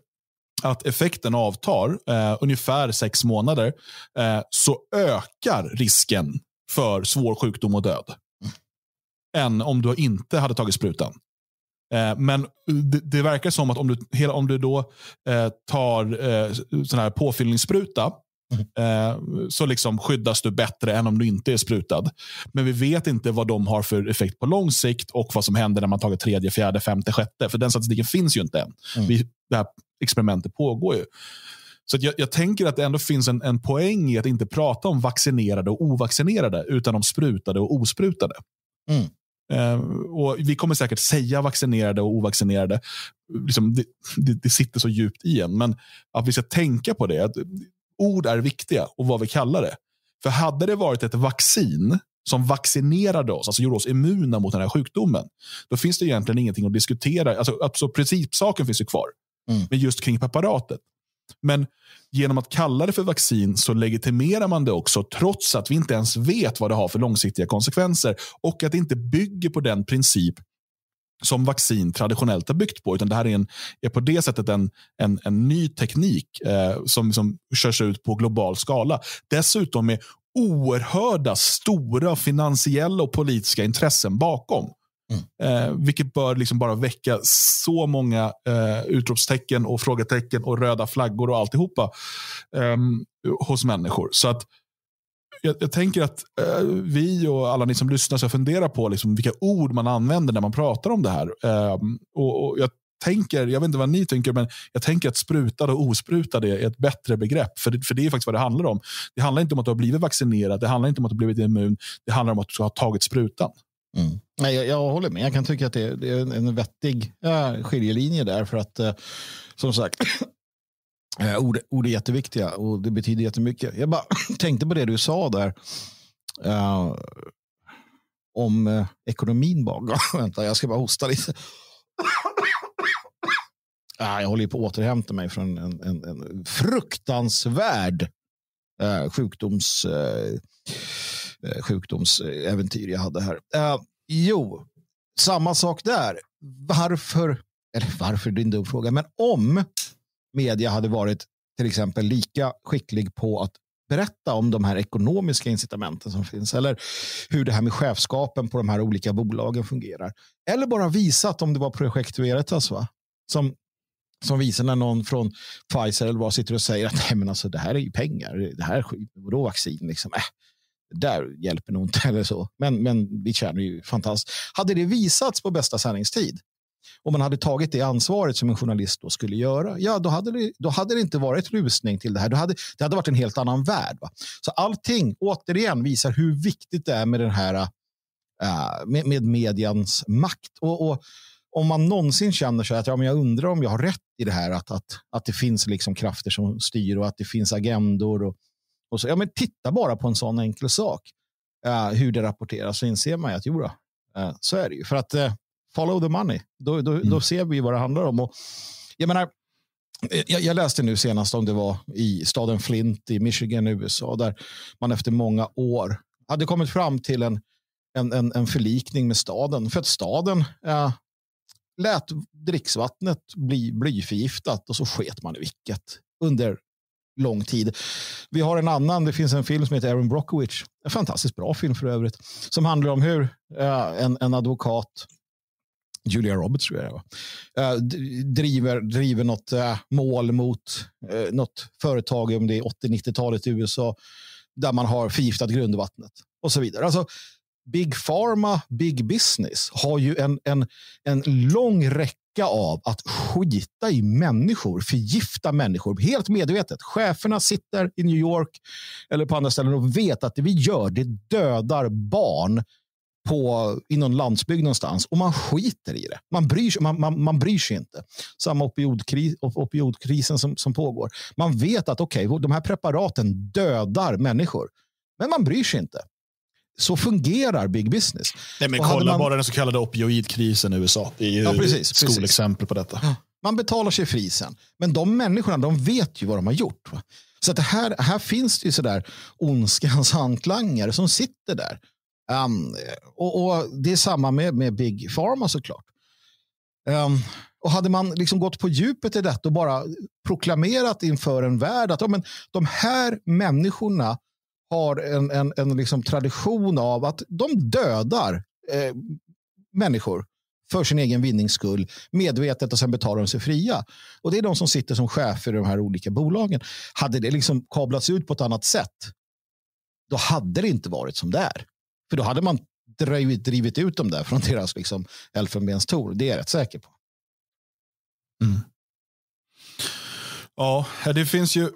att effekten avtar, eh, ungefär sex månader, eh, så ökar risken för svår sjukdom och död mm. än om du inte hade tagit sprutan. Eh, men det, det, verkar som att om du, hela, om du då eh, tar eh, sån här påfyllningsspruta mm. Eh, så liksom skyddas du bättre än om du inte är sprutad. Men vi vet inte vad de har för effekt på lång sikt och vad som händer när man tagit tredje, fjärde, femte, sjätte. För den statistiken finns ju inte än. Mm. Vi, det här experimentet pågår ju. Så jag, jag, tänker att det ändå finns en, en poäng i att inte prata om vaccinerade och ovaccinerade, utan om sprutade och osprutade. Mm. Eh, och Vi kommer säkert säga vaccinerade och ovaccinerade. Liksom det, det, det, sitter så djupt i en. Men att vi ska tänka på det. Att ord är viktiga och vad vi kallar det. För hade det varit ett vaccin som vaccinerade oss, alltså gjorde oss immuna mot den här sjukdomen, då finns det egentligen ingenting att diskutera. Alltså, alltså principsaken finns ju kvar. Mm. Men just kring preparatet. Men genom att kalla det för vaccin så legitimerar man det också trots att vi inte ens vet vad det har för långsiktiga konsekvenser och att det inte bygger på den princip som vaccin traditionellt har byggt på. Utan det här är, en, är på det sättet en, en, en ny teknik eh, som, som körs ut på global skala. Dessutom med oerhörda stora finansiella och politiska intressen bakom. Mm. Eh, vilket bör liksom bara väcka så många eh, utropstecken och frågetecken och röda flaggor och alltihopa eh, hos människor. Så att jag, jag tänker att eh, vi och alla ni som lyssnar ska fundera på liksom vilka ord man använder när man pratar om det här. Ehm, och, och, jag tänker, jag vet inte vad ni tänker, men jag tänker att sprutade och osprutade är ett bättre begrepp. För det, för det är faktiskt vad det handlar om. Det handlar inte om att du har blivit vaccinerad, det handlar inte om att du har blivit immun, det handlar om att du har tagit sprutan. Mm. jag, jag, håller med. Jag kan tycka att det, det är en, vettig äh, skiljelinje där. För att, äh, som sagt, äh, ord, ord är jätteviktiga och det betyder jättemycket. Jag bara tänkte på det du sa där. Äh, om ekonomin bakom. Vänta, jag ska bara hosta lite. ah, jag håller på att återhämta mig från en, en, en fruktansvärd sjukdoms Eh, sjukdomsäventyr jag hade här. Uh, jo, samma sak där. Varför, eller varför det är en dum fråga, men om media hade varit till exempel lika skicklig på att berätta om de här ekonomiska incitamenten som finns eller hur det här med chefskapen på de här olika bolagen fungerar. Eller bara visat om det var projekt Veritas va? som, som visar när någon från Pfizer eller vad sitter och säger att Nej, men alltså, det här är ju pengar, det här är skit, vaccin? Liksom. Äh, där hjälper nog inte eller så. Men, men vi känner ju fantastiskt. Hade det visats på bästa sändningstid och man hade tagit det ansvaret som en journalist då skulle göra, ja, då hade det, då hade det inte varit rusning till det här. Då hade, det hade varit en helt annan värld. Va? Så allting, återigen, visar hur viktigt det är med den här äh, med, med medians makt. Och, och, om man någonsin känner sig att ja, men jag undrar om jag har rätt i det här, att, att, att det finns liksom krafter som styr och att det finns agendor och och så, ja, men titta bara på en sån enkel sak. Uh, hur det rapporteras så inser man ju att jodå, uh, eh, så är det ju. För att uh, follow the money, då, då, mm. då ser vi vad det handlar om. Och, jag menar, jag, jag, läste nu senast om det var i staden Flint i Michigan, USA, där man efter många år hade kommit fram till en, en, en, en förlikning med staden. För att staden eh, lät dricksvattnet bli blyförgiftat och så sket man i vilket under lång tid. Vi har en annan, det finns en film som heter Aaron Brockovich. En fantastiskt bra film för övrigt. Som handlar om hur uh, en, en advokat, Julia Roberts tror jag uh, driver, driver något uh, mål mot uh, något företag, om det är 80-90-talet i USA, där man har förgiftat grundvattnet och så vidare. Alltså, Big Pharma, Big Business har ju en, en, en lång räcka av att skita i människor, förgifta människor helt medvetet. Cheferna sitter i New York eller på andra ställen och vet att det vi gör, det dödar barn på, i någon landsbygd någonstans och man skiter i det. Man bryr sig, man, man, man bryr sig inte. Samma opioidkris, opioidkrisen som, som pågår. Man vet att okej, okay, de här preparaten dödar människor, men man bryr sig inte så fungerar big business. Nej, men kolla man... bara den så kallade opioidkrisen i USA. Det är ju ja, precis, ett skolexempel på detta. Man betalar sig fri sen. Men de människorna de vet ju vad de har gjort. Va? Så det här, här finns det ju sådär ondskans hantlangare som sitter där. Um, och, och, Det är samma med, med Big Pharma såklart. Um, och Hade man liksom gått på djupet i detta och bara proklamerat inför en värld att ja, men de här människorna har en, en, en liksom tradition av att de dödar eh, människor för sin egen vinnings skull medvetet och sen betalar de sig fria. Och Det är de som sitter som chefer i de här olika bolagen. Hade det liksom kablats ut på ett annat sätt, då hade det inte varit som det är. För då hade man drivit, drivit ut dem där från deras liksom elfenbenstorn. Det är jag rätt säker på. Mm. Ja, det finns ju,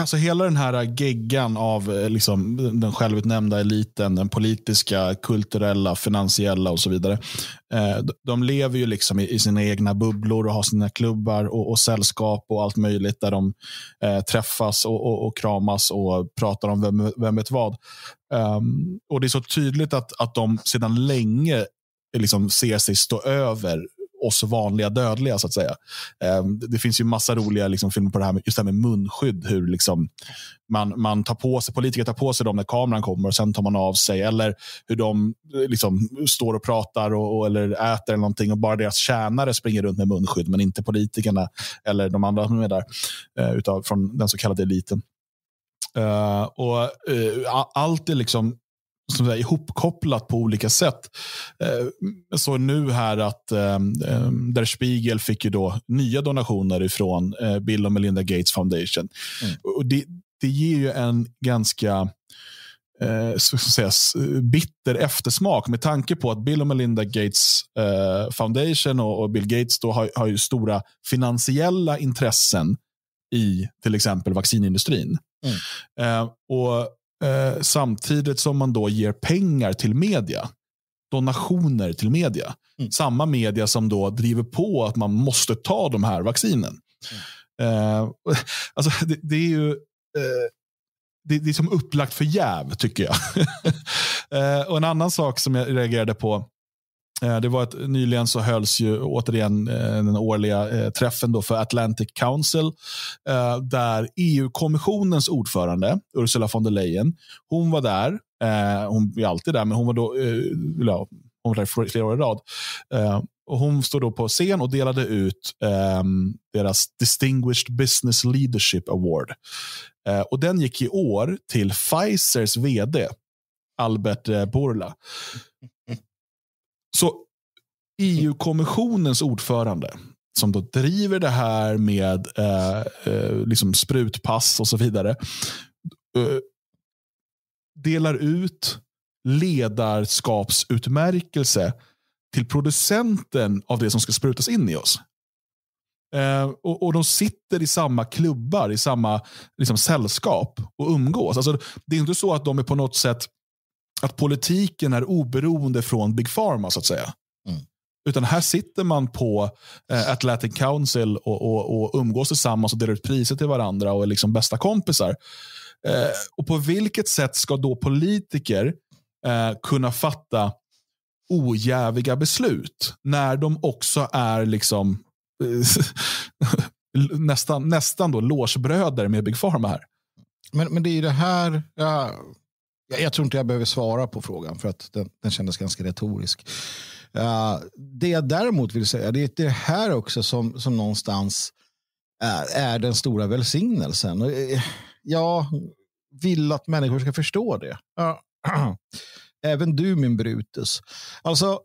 alltså hela den här geggan av eh, liksom, den självutnämnda eliten, den politiska, kulturella, finansiella och så vidare. Eh, de lever ju liksom i sina egna bubblor och har sina klubbar och, och sällskap och allt möjligt där de eh, träffas och, och, och kramas och pratar om vem, vem vet vad. Ehm, och Det är så tydligt att, att de sedan länge liksom ser sig stå över oss vanliga dödliga. så att säga. Ehm, det finns ju massa roliga liksom, filmer på det här med, just det här med munskydd. Hur liksom man, man tar på sig, politiker tar på sig dem när kameran kommer och sen tar man av sig. Eller hur de eh, liksom, står och pratar och, och, eller äter eller någonting och bara deras tjänare springer runt med munskydd men inte politikerna eller de andra som är där eh, utav, från den så kallade eliten. Uh, och, uh, allt är liksom som säga, ihopkopplat på olika sätt. Eh, så nu här att eh, eh, Der Spiegel fick ju då nya donationer från eh, Bill och Melinda Gates Foundation. Mm. Och det, det ger ju en ganska eh, så säga, bitter eftersmak med tanke på att Bill och Melinda Gates Foundation och, Bill Gates då har, har stora finansiella intressen i till exempel vaccinindustrin. Mm. och Eh, samtidigt som man då ger pengar till media. Donationer till media. Mm. Samma media som då driver på att man måste ta de här vaccinen. Mm. Eh, alltså, det, det, är ju eh, det, det, är som upplagt för jäv tycker jag. Eh, och En annan sak som jag reagerade på Eh, det var ett, nyligen så hölls ju återigen eh, den årliga eh, träffen då för Atlantic Council där EU-kommissionens ordförande Ursula von der Leyen, hon var där. Hon är alltid där, men hon var då hon var där flera år i rad. Och hon stod då på scen och delade ut ehm, deras Distinguished Business Leadership Award. och Den gick i år till Pfizers vd Albert Bourla. Så EU-kommissionens ordförande, som då driver det här med eh, eh, liksom sprutpass och så vidare, eh, delar ut ledarskapsutmärkelse till producenten av det som ska sprutas in i oss. Eh, och, och, de sitter i samma klubbar, i samma liksom, sällskap och umgås. Alltså, det är inte så att de är på något sätt att politiken är oberoende från Big Pharma så att säga. Mm. Utan här sitter man på eh, Atlantic Council och, och, och umgås tillsammans och delar ut priser till varandra och är liksom bästa kompisar. Eh, och På vilket sätt ska då politiker eh, kunna fatta ojäviga beslut när de också är liksom eh, nästan, nästan då lårsbröder med Big Pharma här? Men, men det är ju det här, ja, jag tror inte jag behöver svara på frågan för att den, den kändes ganska retorisk. Uh, det jag däremot vill säga, det är det här också som, som någonstans uh, är den stora välsignelsen. Uh, jag vill att människor ska förstå det. Även du min Brutus. Alltså,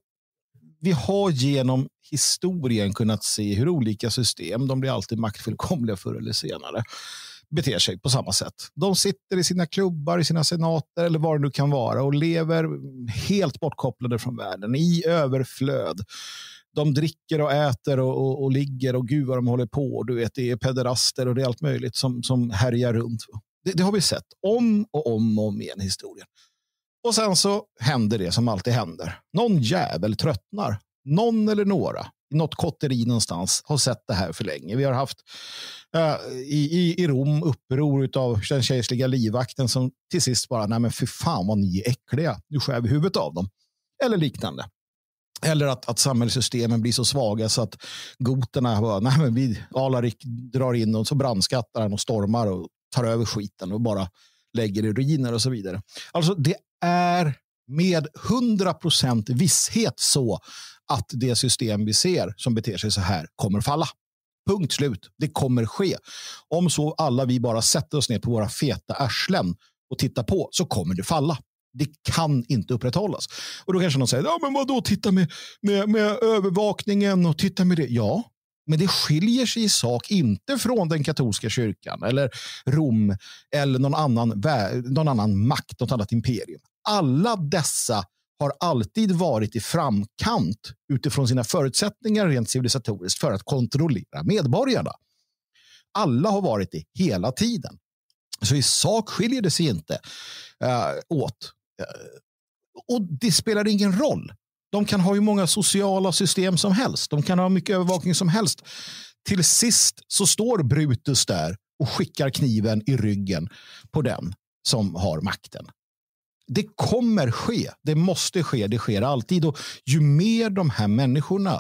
vi har genom historien kunnat se hur olika system, de blir alltid maktfullkomliga förr eller senare, beter sig på samma sätt. De sitter i sina klubbar, i sina senater eller vad det nu kan vara och lever helt bortkopplade från världen i överflöd. De dricker och äter och, och, och ligger och gud vad de håller på. Du vet, det är pederaster och det är allt möjligt som, som härjar runt. Det, det har vi sett om och om och om igen i historien. Och sen så händer det som alltid händer. Någon jävel tröttnar. Någon eller några något kotteri någonstans har sett det här för länge. Vi har haft uh, i, i, Rom uppror av den kejserliga livvakten som till sist bara, nej men fy fan vad ni är äckliga, nu skär vi huvudet av dem. Eller liknande. Eller att, att samhällssystemen blir så svaga så att goterna bara, nej men vi, Alarik drar in dem, så brandskattar han och stormar och tar över skiten och bara lägger i ruiner och så vidare. Alltså det är med 100% visshet så att det system vi ser som beter sig så här kommer falla. Punkt slut. Det kommer ske. Om så alla vi bara sätter oss ner på våra feta arslen och tittar på så kommer det falla. Det kan inte upprätthållas. Och då kanske någon säger, ja men vadå, titta med, med, med övervakningen och titta med det. Ja, men det skiljer sig i sak inte från den katolska kyrkan eller Rom eller någon annan, någon annan makt, något annat imperium alla dessa har alltid varit i framkant utifrån sina förutsättningar rent civilisatoriskt för att kontrollera medborgarna. Alla har varit det hela tiden. Så i sak skiljer det sig inte eh, åt. Eh, och det spelar ingen roll. De kan ha hur många sociala system som helst. De kan ha mycket övervakning som helst. Till sist så står Brutus där och skickar kniven i ryggen på den som har makten det kommer ske. Det måste ske. Det sker alltid. Och ju mer de här människorna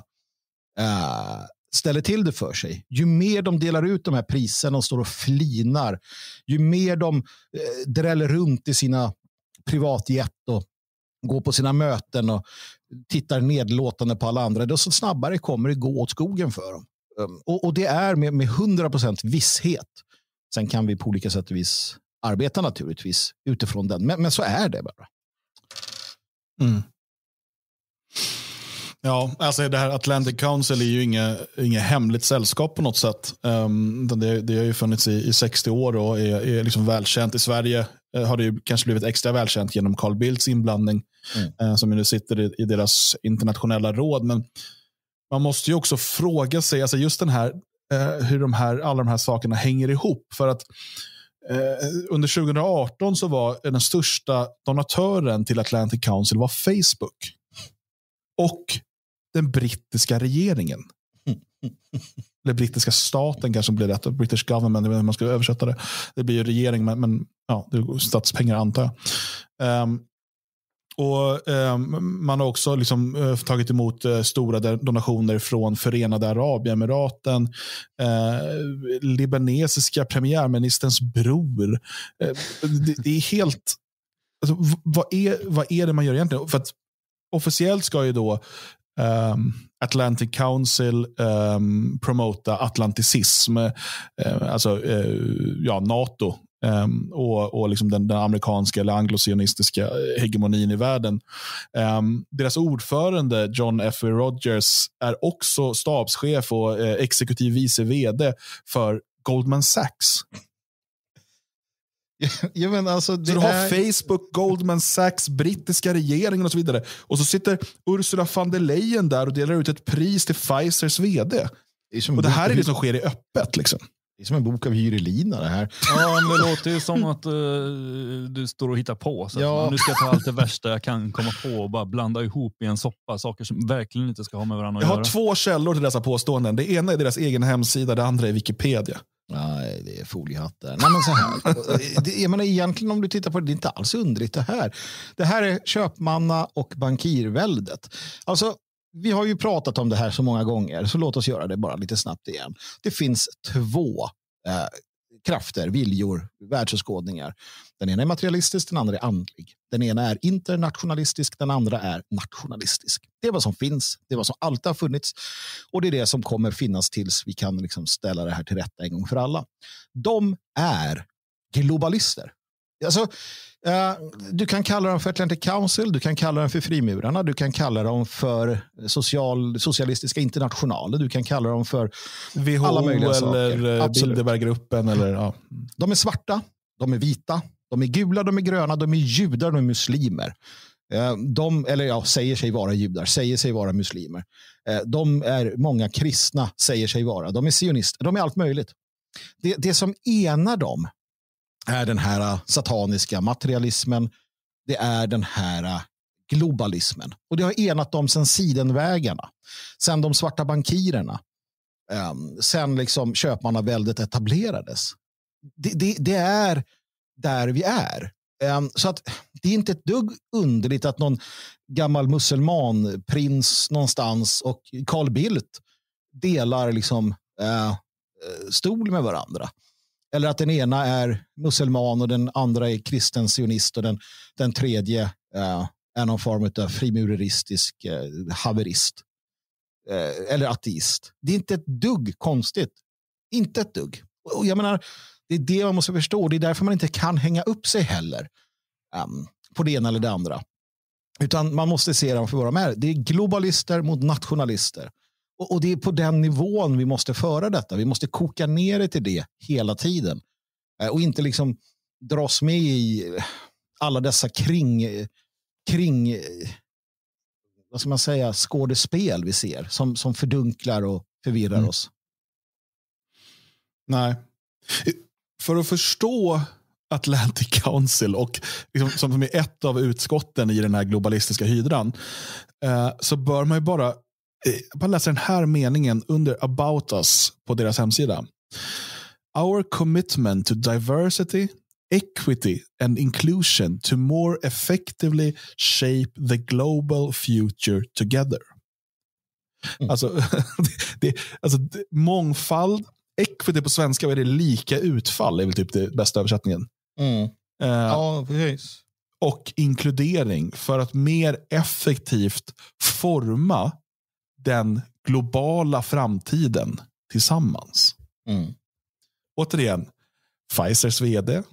uh, ställer till det för sig. Ju mer de delar ut de här priserna och står och flinar, ju mer de eh, dräller runt i sina privatjet och går på sina möten och tittar nedlåtande på alla andra, desto snabbare kommer det gå åt skogen för dem. Ehm, och, och, det är med, hundra procent visshet. Sen kan vi på olika sätt och vis arbeta naturligtvis utifrån den. Men, men så är det bara. Mm. Ja, alltså det här Atlantic Council är ju inget, inget hemligt sällskap på något sätt. Um, det, det har ju funnits i, i 60 år och är, är liksom välkänt. I Sverige eh, har det ju kanske blivit extra välkänt genom Carl Bildts inblandning mm. uh, som nu sitter i, i, deras internationella råd. Men man måste ju också fråga sig, alltså just den här, uh, hur de här, alla de här sakerna hänger ihop. För att Eh, under 2018 så var den största donatören till Atlantic Council var Facebook. Och den brittiska regeringen. Eller brittiska staten kanske blir rätt. British government, jag vet inte hur man ska översätta det. Det blir ju regering, men, men ja, det statspengar antar jag. Um, och eh, Man har också liksom, eh, tagit emot eh, stora donationer från Förenade Arabemiraten, eh, libanesiska premiärministerns bror. Eh, det, det, är helt... Alltså, vad, är, vad är det man gör egentligen? För officiellt ska ju då Um, Atlantic Council um, promota atlanticism, uh, eh, alltså uh, ja, NATO Um, och, och liksom den, den, amerikanska eller anglosionistiska eh, hegemonin i världen. Um, deras ordförande John F. Rogers är också stabschef och eh, exekutiv vice vd för Goldman Sachs. Ja, men alltså, det så du har är... Facebook, Goldman Sachs, brittiska regeringen och så vidare. Och så sitter Ursula von der Leyen där och delar ut ett pris till Pfizers vd. Det och det här är det som sker i öppet. Liksom. Det är som en bok av Hyrelina det här. Ja, men det låter ju som att uh, du står och hittar på. Så ja. Nu ska jag ta allt det värsta jag kan komma på och bara blanda ihop i en soppa. Saker som verkligen inte ska ha med varandra att göra. Jag har två källor till dessa påståenden. Det ena är deras egen hemsida, det andra är Wikipedia. Nej, det är foliehattar. Nej, men så här. Det, jag menar, egentligen om du tittar på det, det är inte alls underligt det här. Det här är köpmanna och bankirväldet. Alltså, vi har ju pratat om det här så många gånger, så låt oss göra det bara lite snabbt igen. Det finns två eh, krafter, viljor, världsåskådningar. Den ena är materialistisk, den andra är andlig. Den ena är internationalistisk, den andra är nationalistisk. Det är vad som finns, det är vad som alltid har funnits och det är det som kommer finnas tills vi kan liksom ställa det här till rätta en gång för alla. De är globalister. Alltså, eh, du kan kalla dem för Atlantic Council, du kan kalla dem för frimurarna, du kan kalla dem för social, socialistiska internationalen, du kan kalla dem för WHO alla möjliga eller eh, Bilderberggruppen. Eller, ja. De är svarta, de är vita, de är gula, de är gröna, de är judar, de är muslimer. Eh, de, eller ja, säger sig vara judar, säger sig vara muslimer. De är många kristna, säger sig vara. De är sionister, de är allt möjligt. Det, det som enar dem är den här äh, sataniska materialismen. Det är den här äh, globalismen. Och det har enat dem sen sidenvägarna, Sen de svarta bankirerna, ehm, sen liksom köpmannaväldet etablerades. Det, det, det, är där vi är. Ehm, så att det är inte ett dugg underligt att någon gammal muselmanprins någonstans och Carl Bildt delar liksom, äh, äh stol med varandra. Eller att den ena är muselman och den andra är kristen sionist och den, den tredje eh, är någon form av frimureristisk eh, haverist. Eh, eller ateist. Det är inte ett dugg konstigt. Inte ett dugg. Och jag menar, det är det man måste förstå. Det är därför man inte kan hänga upp sig heller um, på det ena eller det andra. Utan man måste se dem för vad de är. Det är globalister mot nationalister. Och, och, det är på den nivån vi måste föra detta. Vi måste koka ner det till det hela tiden. Eh, och inte liksom dras med i eh, alla dessa kring, eh, kring vad ska man säga, skådespel vi ser som, som fördunklar och förvirrar mm. oss. Nej. För att förstå Atlantic Council och liksom, som är ett av utskotten i den här globalistiska hydran eh, så bör man ju bara jag eh, bara läser den här meningen under about us på deras hemsida. Our commitment to diversity, equity and inclusion to more effectively shape the global future together. Mm. Alltså, det, alltså det, mångfald, equity på svenska, vad är det? Lika utfall är väl typ det bästa översättningen. Mm. Uh, ja, precis. Och inkludering för att mer effektivt forma den globala framtiden tillsammans. Mm. Återigen, Pfizers vd,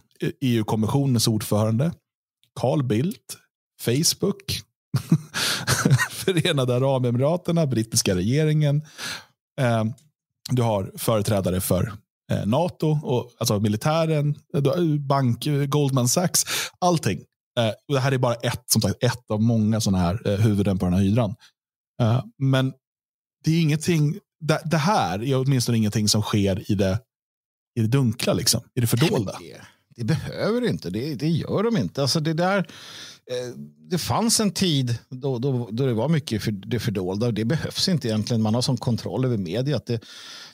EU-kommissionens ordförande, Carl Bildt, Facebook, Förenade Arabemiraterna, brittiska regeringen. Ehm, du har företrädare för eh, NATO, och, alltså militären, eh, bank, eh, Goldman Sachs, allting. det här är bara ett, som sagt, ett av många sådana här huvuden på den här hydran. men det är ingenting, det, det, här är åtminstone ingenting som sker i det, i det dunkla, liksom, i det fördolda. Det, det behöver inte, det, det gör de inte. Alltså det, där, eh, det fanns en tid då, då, då det var mycket för, det fördolda och det behövs inte egentligen. Man har sån kontroll över media att det,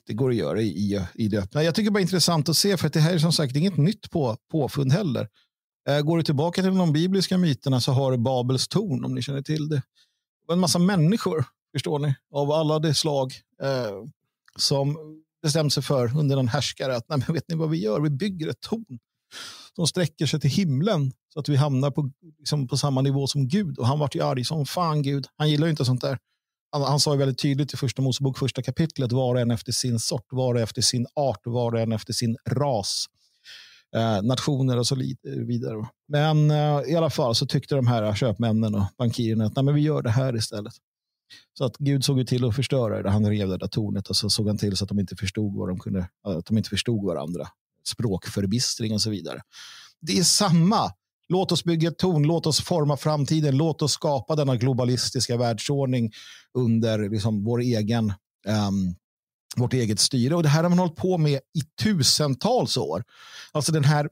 det går att göra i, i det öppna. Jag tycker bara det är intressant att se för att det här är som sagt inget nytt på, påfund heller. Eh, går du tillbaka till de bibliska myterna så har du Babels torn om ni känner till det. Det var en massa människor Förstår ni? Av alla de slag eh, som bestämt sig för under den härskare att nej, men vet ni vad vi gör? Vi bygger ett torn som sträcker sig till himlen så att vi hamnar på, liksom, på samma nivå som Gud. Och han vart ju arg som fan Gud. Han gillar ju inte sånt där. Han, han sa ju väldigt tydligt i första Mosebok, första kapitlet, var och en efter sin sort, var och efter sin art, var och en efter sin ras, eh, nationer och så eh, vidare. Men eh, i alla fall så tyckte de här köpmännen och bankirerna att nej, men vi gör det här istället. Så att Gud såg ju till att förstöra det. Han rev det där tornet och så såg han till så att de inte förstod, vad de kunde, att de inte förstod varandra. Språkförbistring och så vidare. Det är samma. Låt oss bygga ett torn, låt oss forma framtiden, låt oss skapa denna globalistiska världsordning under liksom, vår egen, um, vårt eget styre. Och Det här har man hållit på med i tusentals år. Alltså den här...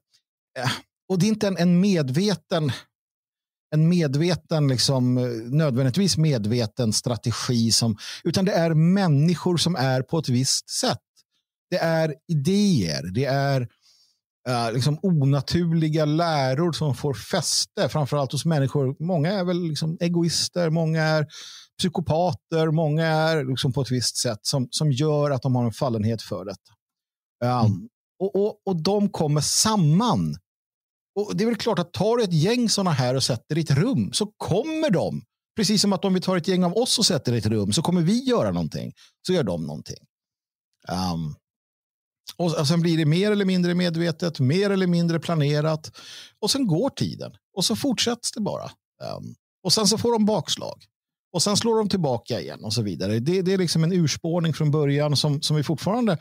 Eh, och det är inte en, en medveten en medveten, liksom, nödvändigtvis medveten strategi. Som, utan det är människor som är på ett visst sätt. Det är idéer, det är uh, liksom onaturliga läror som får fäste, framförallt hos människor. Många är väl liksom egoister, många är psykopater, många är liksom på ett visst sätt som, som gör att de har en fallenhet för detta. Um, mm. och, och, och de kommer samman och Det är väl klart att tar du ett gäng sådana här och sätter i ett rum så kommer de. Precis som att om vi tar ett gäng av oss och sätter i ett rum så kommer vi göra någonting. Så gör de någonting. Um, och, sen blir det mer eller mindre medvetet, mer eller mindre planerat. Och sen går tiden. Och så fortsätts det bara. Um, och sen så får de bakslag. Och sen slår de tillbaka igen och så vidare. Det, det är liksom en urspårning från början som, som vi fortfarande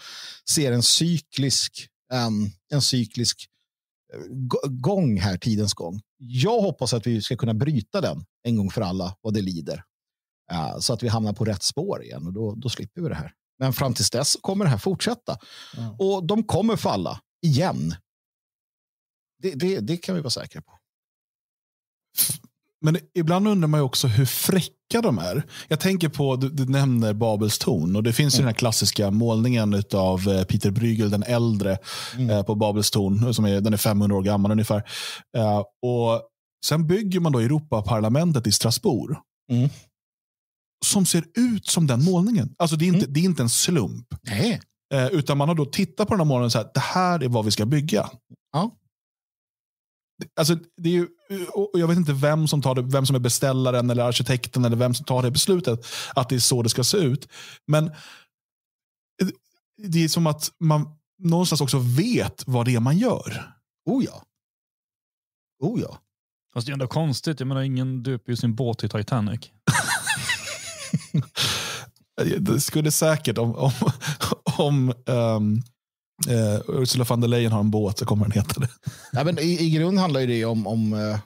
ser en cyklisk, um, en cyklisk gång här, tidens gång. Jag hoppas att vi ska kunna bryta den en gång för alla vad det lider. Eh, så att vi hamnar på rätt spår igen och då, då slipper vi det här. Men fram till dess kommer det här fortsätta. Mm. Och de kommer falla igen. Det, det, det kan vi vara säkra på. Men ibland undrar man ju också hur fräcka de är. Jag tänker på, du, du nämner Babels torn och det finns mm. ju den här klassiska målningen av eh, Peter Bruegel den äldre mm. eh, på Babels torn. Som är, den är 500 år gammal ungefär. Eh, och Sen bygger man då Europaparlamentet i Strasbourg. Mm. Som ser ut som den målningen. Alltså det är inte, mm. det är inte en slump. Nej. Eh, utan man har då tittat på den här målningen och sagt det här är vad vi ska bygga. Ja. Alltså, det är ju och jag vet inte vem som, tar det, vem som är beställaren eller arkitekten eller vem som tar det beslutet. Att det är så det ska se ut. Men det är som att man någonstans också vet vad det är man gör. Oh ja. Oh ja. Fast det är ändå konstigt. Jag menar, ingen döper ju sin båt i Titanic. det skulle säkert om, om, om um, Uh, Ursula von der Leyen har en båt, så kommer den heta det. Nej, men i, I grund handlar det om, om eh,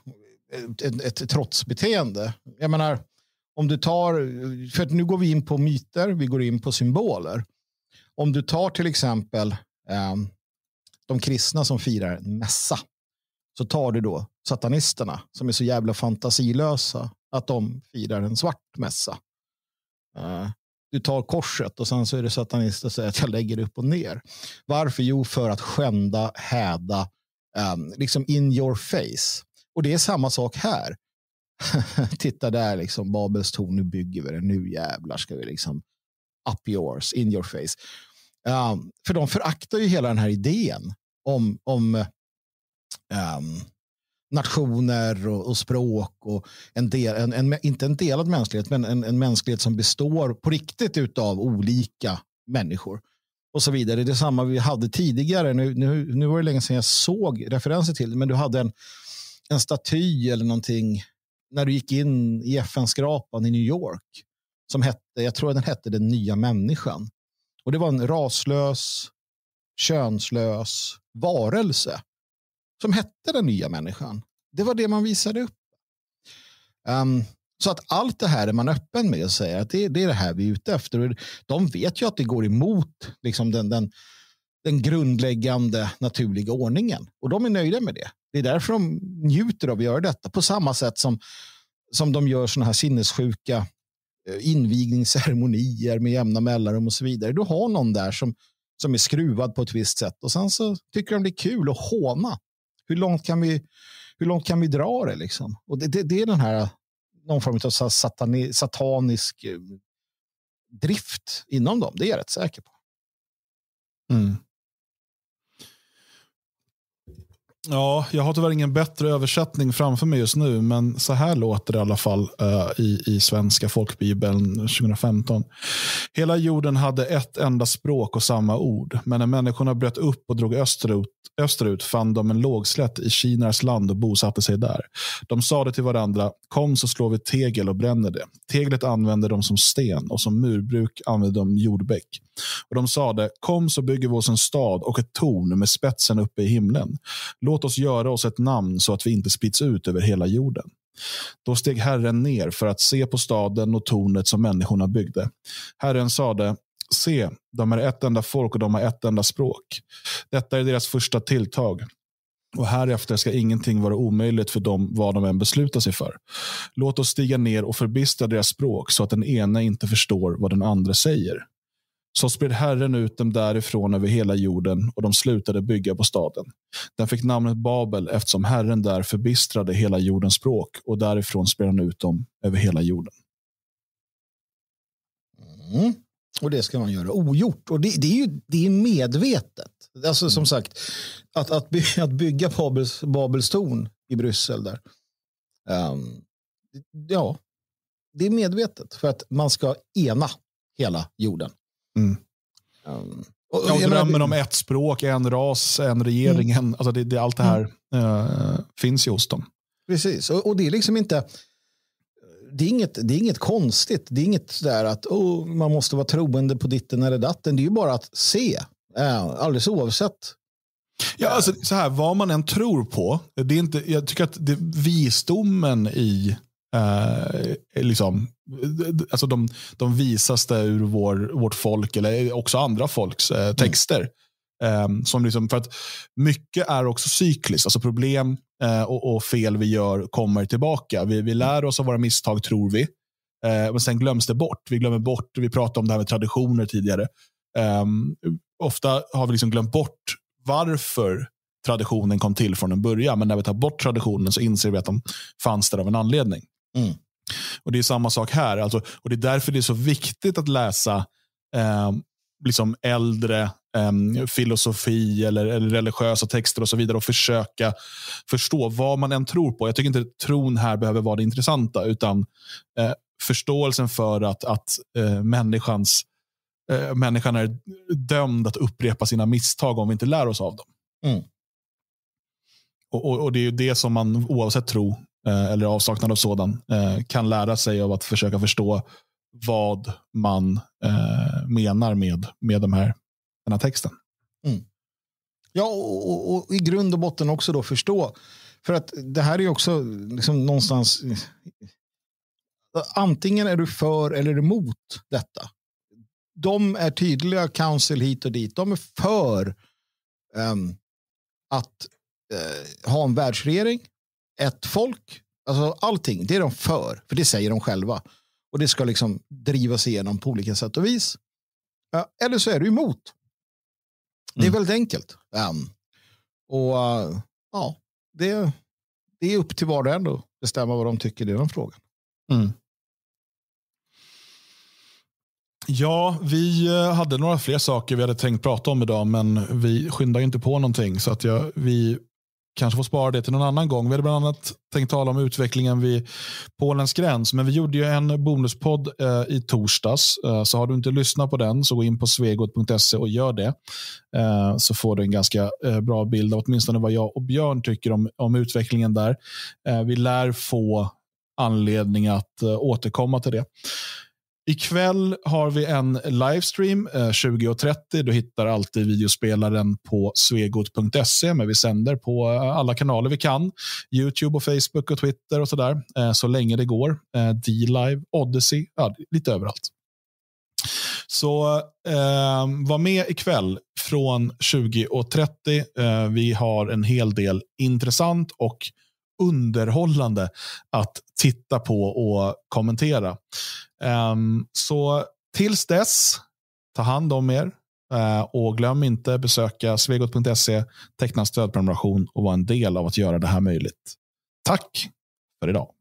ett, ett, ett trotsbeteende. Jag menar, om du tar, för nu går vi in på myter, vi går in på symboler. Om du tar till exempel eh, de kristna som firar en mässa, så tar du då satanisterna som är så jävla fantasilösa att de firar en svart mässa. Eh, du tar korset och sen så är det satanister som säger att jag lägger upp och ner. Varför? Jo, för att skända, häda, um, liksom in your face. Och det är samma sak här. Titta där, liksom, Babels torn, nu bygger vi det, nu jävlar ska vi liksom up yours, in your face. Um, för de föraktar ju hela den här idén om, om um, nationer och, och, språk och en del, en, en, inte en delad mänsklighet, men en, en mänsklighet som består på riktigt av olika människor och så vidare. Det är samma vi hade tidigare. Nu, nu, nu var det länge sedan jag såg referenser till det, men du hade en, en staty eller någonting när du gick in i FN-skrapan i New York som hette, jag tror den hette Den nya människan. Och det var en raslös, könslös varelse som hette den nya människan. Det var det man visade upp. Um, så att allt det här är man öppen med och säger att det, det är det här vi är ute efter. Och de vet ju att det går emot liksom den, den, den grundläggande naturliga ordningen och de är nöjda med det. Det är därför de njuter av att göra detta på samma sätt som, som de gör sådana här sinnessjuka eh, invigningsceremonier med jämna mellanrum och så vidare. Du har någon där som, som är skruvad på ett visst sätt och sen så tycker de det är kul att håna hur långt kan vi, hur långt kan vi dra det? Liksom? Och det, det, det är den här eh, någon form av satani, satanisk eh, drift inom dem. Det är jag rätt säker på. Mm. Ja, jag har tyvärr ingen bättre översättning framför mig just nu, men så här låter det i alla fall uh, i, i svenska folkbibeln 2015. Hela jorden hade ett enda språk och samma ord, men när människorna bröt upp och drog österut, österut fann de en lågslätt i Kinas land och bosatte sig där. De sade till varandra, kom så slår vi tegel och bränner det. Teglet använde de som sten och som murbruk använde de jordbäck. Och de sade, kom så bygger vi oss en stad och ett torn med spetsen uppe i himlen. Låt oss göra oss ett namn så att vi inte sprids ut över hela jorden. Då steg Herren ner för att se på staden och tornet som människorna byggde. Herren sade, se, de är ett enda folk och de har ett enda språk. Detta är deras första tilltag. Och härefter ska ingenting vara omöjligt för dem vad de än beslutar sig för. Låt oss stiga ner och förbistra deras språk så att den ena inte förstår vad den andra säger. Så spred Herren ut dem därifrån över hela jorden och de slutade bygga på staden. Den fick namnet Babel eftersom Herren där förbistrade hela jordens språk och därifrån spred han ut dem över hela jorden. Mm. Och det ska man göra ogjort. Och det, det är ju det är medvetet. Alltså som mm. sagt, att, att, by, att bygga Babels, Babels torn i Bryssel där. Um, ja, det är medvetet för att man ska ena hela jorden. Mm. Ehm, och, ja, och drömmen det... om ett språk, en ras, en regering. Mm. En, alltså det, det, allt det här uh, finns ju hos dem. Precis, och, och, det är liksom inte... Det är, inget, det är inget konstigt. Det är inget sådär att oh, man måste vara troende på ditten eller datten. Det är ju bara att se, uh, alldeles oavsett Ja, alltså, så här, vad man än tror på, det är inte, jag tycker att det, visdomen i Uh, liksom, alltså de, de visaste ur vår, vårt folk, eller också andra folks uh, texter. Um, som liksom, för att mycket är också cykliskt. Alltså problem uh, och, och, fel vi gör kommer tillbaka. Vi, vi lär oss av våra misstag, tror vi. men sen glöms det bort. Vi glömmer bort, vi pratade om det här med traditioner tidigare. Um, ofta har vi liksom glömt bort varför traditionen kom till från en början. Men när vi tar bort traditionen så inser vi att de fanns där av en anledning. Mm. Och Det är samma sak här. Alltså, och Det är därför det är så viktigt att läsa eh, liksom äldre eh, filosofi eller, eller, religiösa texter och så vidare och försöka förstå vad man än tror på. Jag tycker inte tron här behöver vara det intressanta, utan eh, förståelsen för att, att eh, människans eh, människan är dömd att upprepa sina misstag om vi inte lär oss av dem. Mm. Och, och, och, Det är ju det som man oavsett tro Eh, eller avsaknad av sådan, eh, kan lära sig av att försöka förstå vad man eh, menar med, med de här, den här texten. Mm. Ja, och, och, och, i grund och botten också då förstå. För att det här är också liksom någonstans... Antingen är du för eller emot detta. De är tydliga, council hit och dit. De är för um, att uh, ha en världsregering ett folk, alltså allting, det är de för, för det säger de själva. Och det ska liksom drivas igenom på olika sätt och vis. Eller så är du emot. Det är mm. väldigt enkelt. Um, och uh, ja, det, det är upp till var och en att bestämma vad de tycker i den frågan. Mm. Ja, vi eh, hade några fler saker vi hade tänkt prata om idag, men vi skyndar ju inte på någonting. Så att jag, vi kanske får spara det till någon annan gång. Vi hade bland annat tänkt tala om utvecklingen vid Polens gräns, men vi gjorde ju en bonuspodd eh, i torsdags. Eh, så har du inte lyssnat på den så gå in på svegot.se och gör det. Eh, så får du en ganska eh, bra bild av åtminstone vad jag och Björn tycker om, om utvecklingen där. Eh, vi lär få anledning att eh, återkomma till det. Ikväll har vi en livestream eh, 20.30. Du hittar alltid videospelaren på svegot.se, men vi sänder på eh, alla kanaler vi kan. YouTube och Facebook och Twitter och sådär, eh, så länge det går. Eh, D-Live, Odyssey, ja, lite överallt. Så eh, var med ikväll från 20.30. Eh, vi har en hel del intressant och underhållande att titta på och kommentera. Um, så tills dess, ta hand om er. Uh, och glöm inte besöka svegot.se, teckna stödprenumeration och vara en del av att göra det här möjligt. Tack för idag.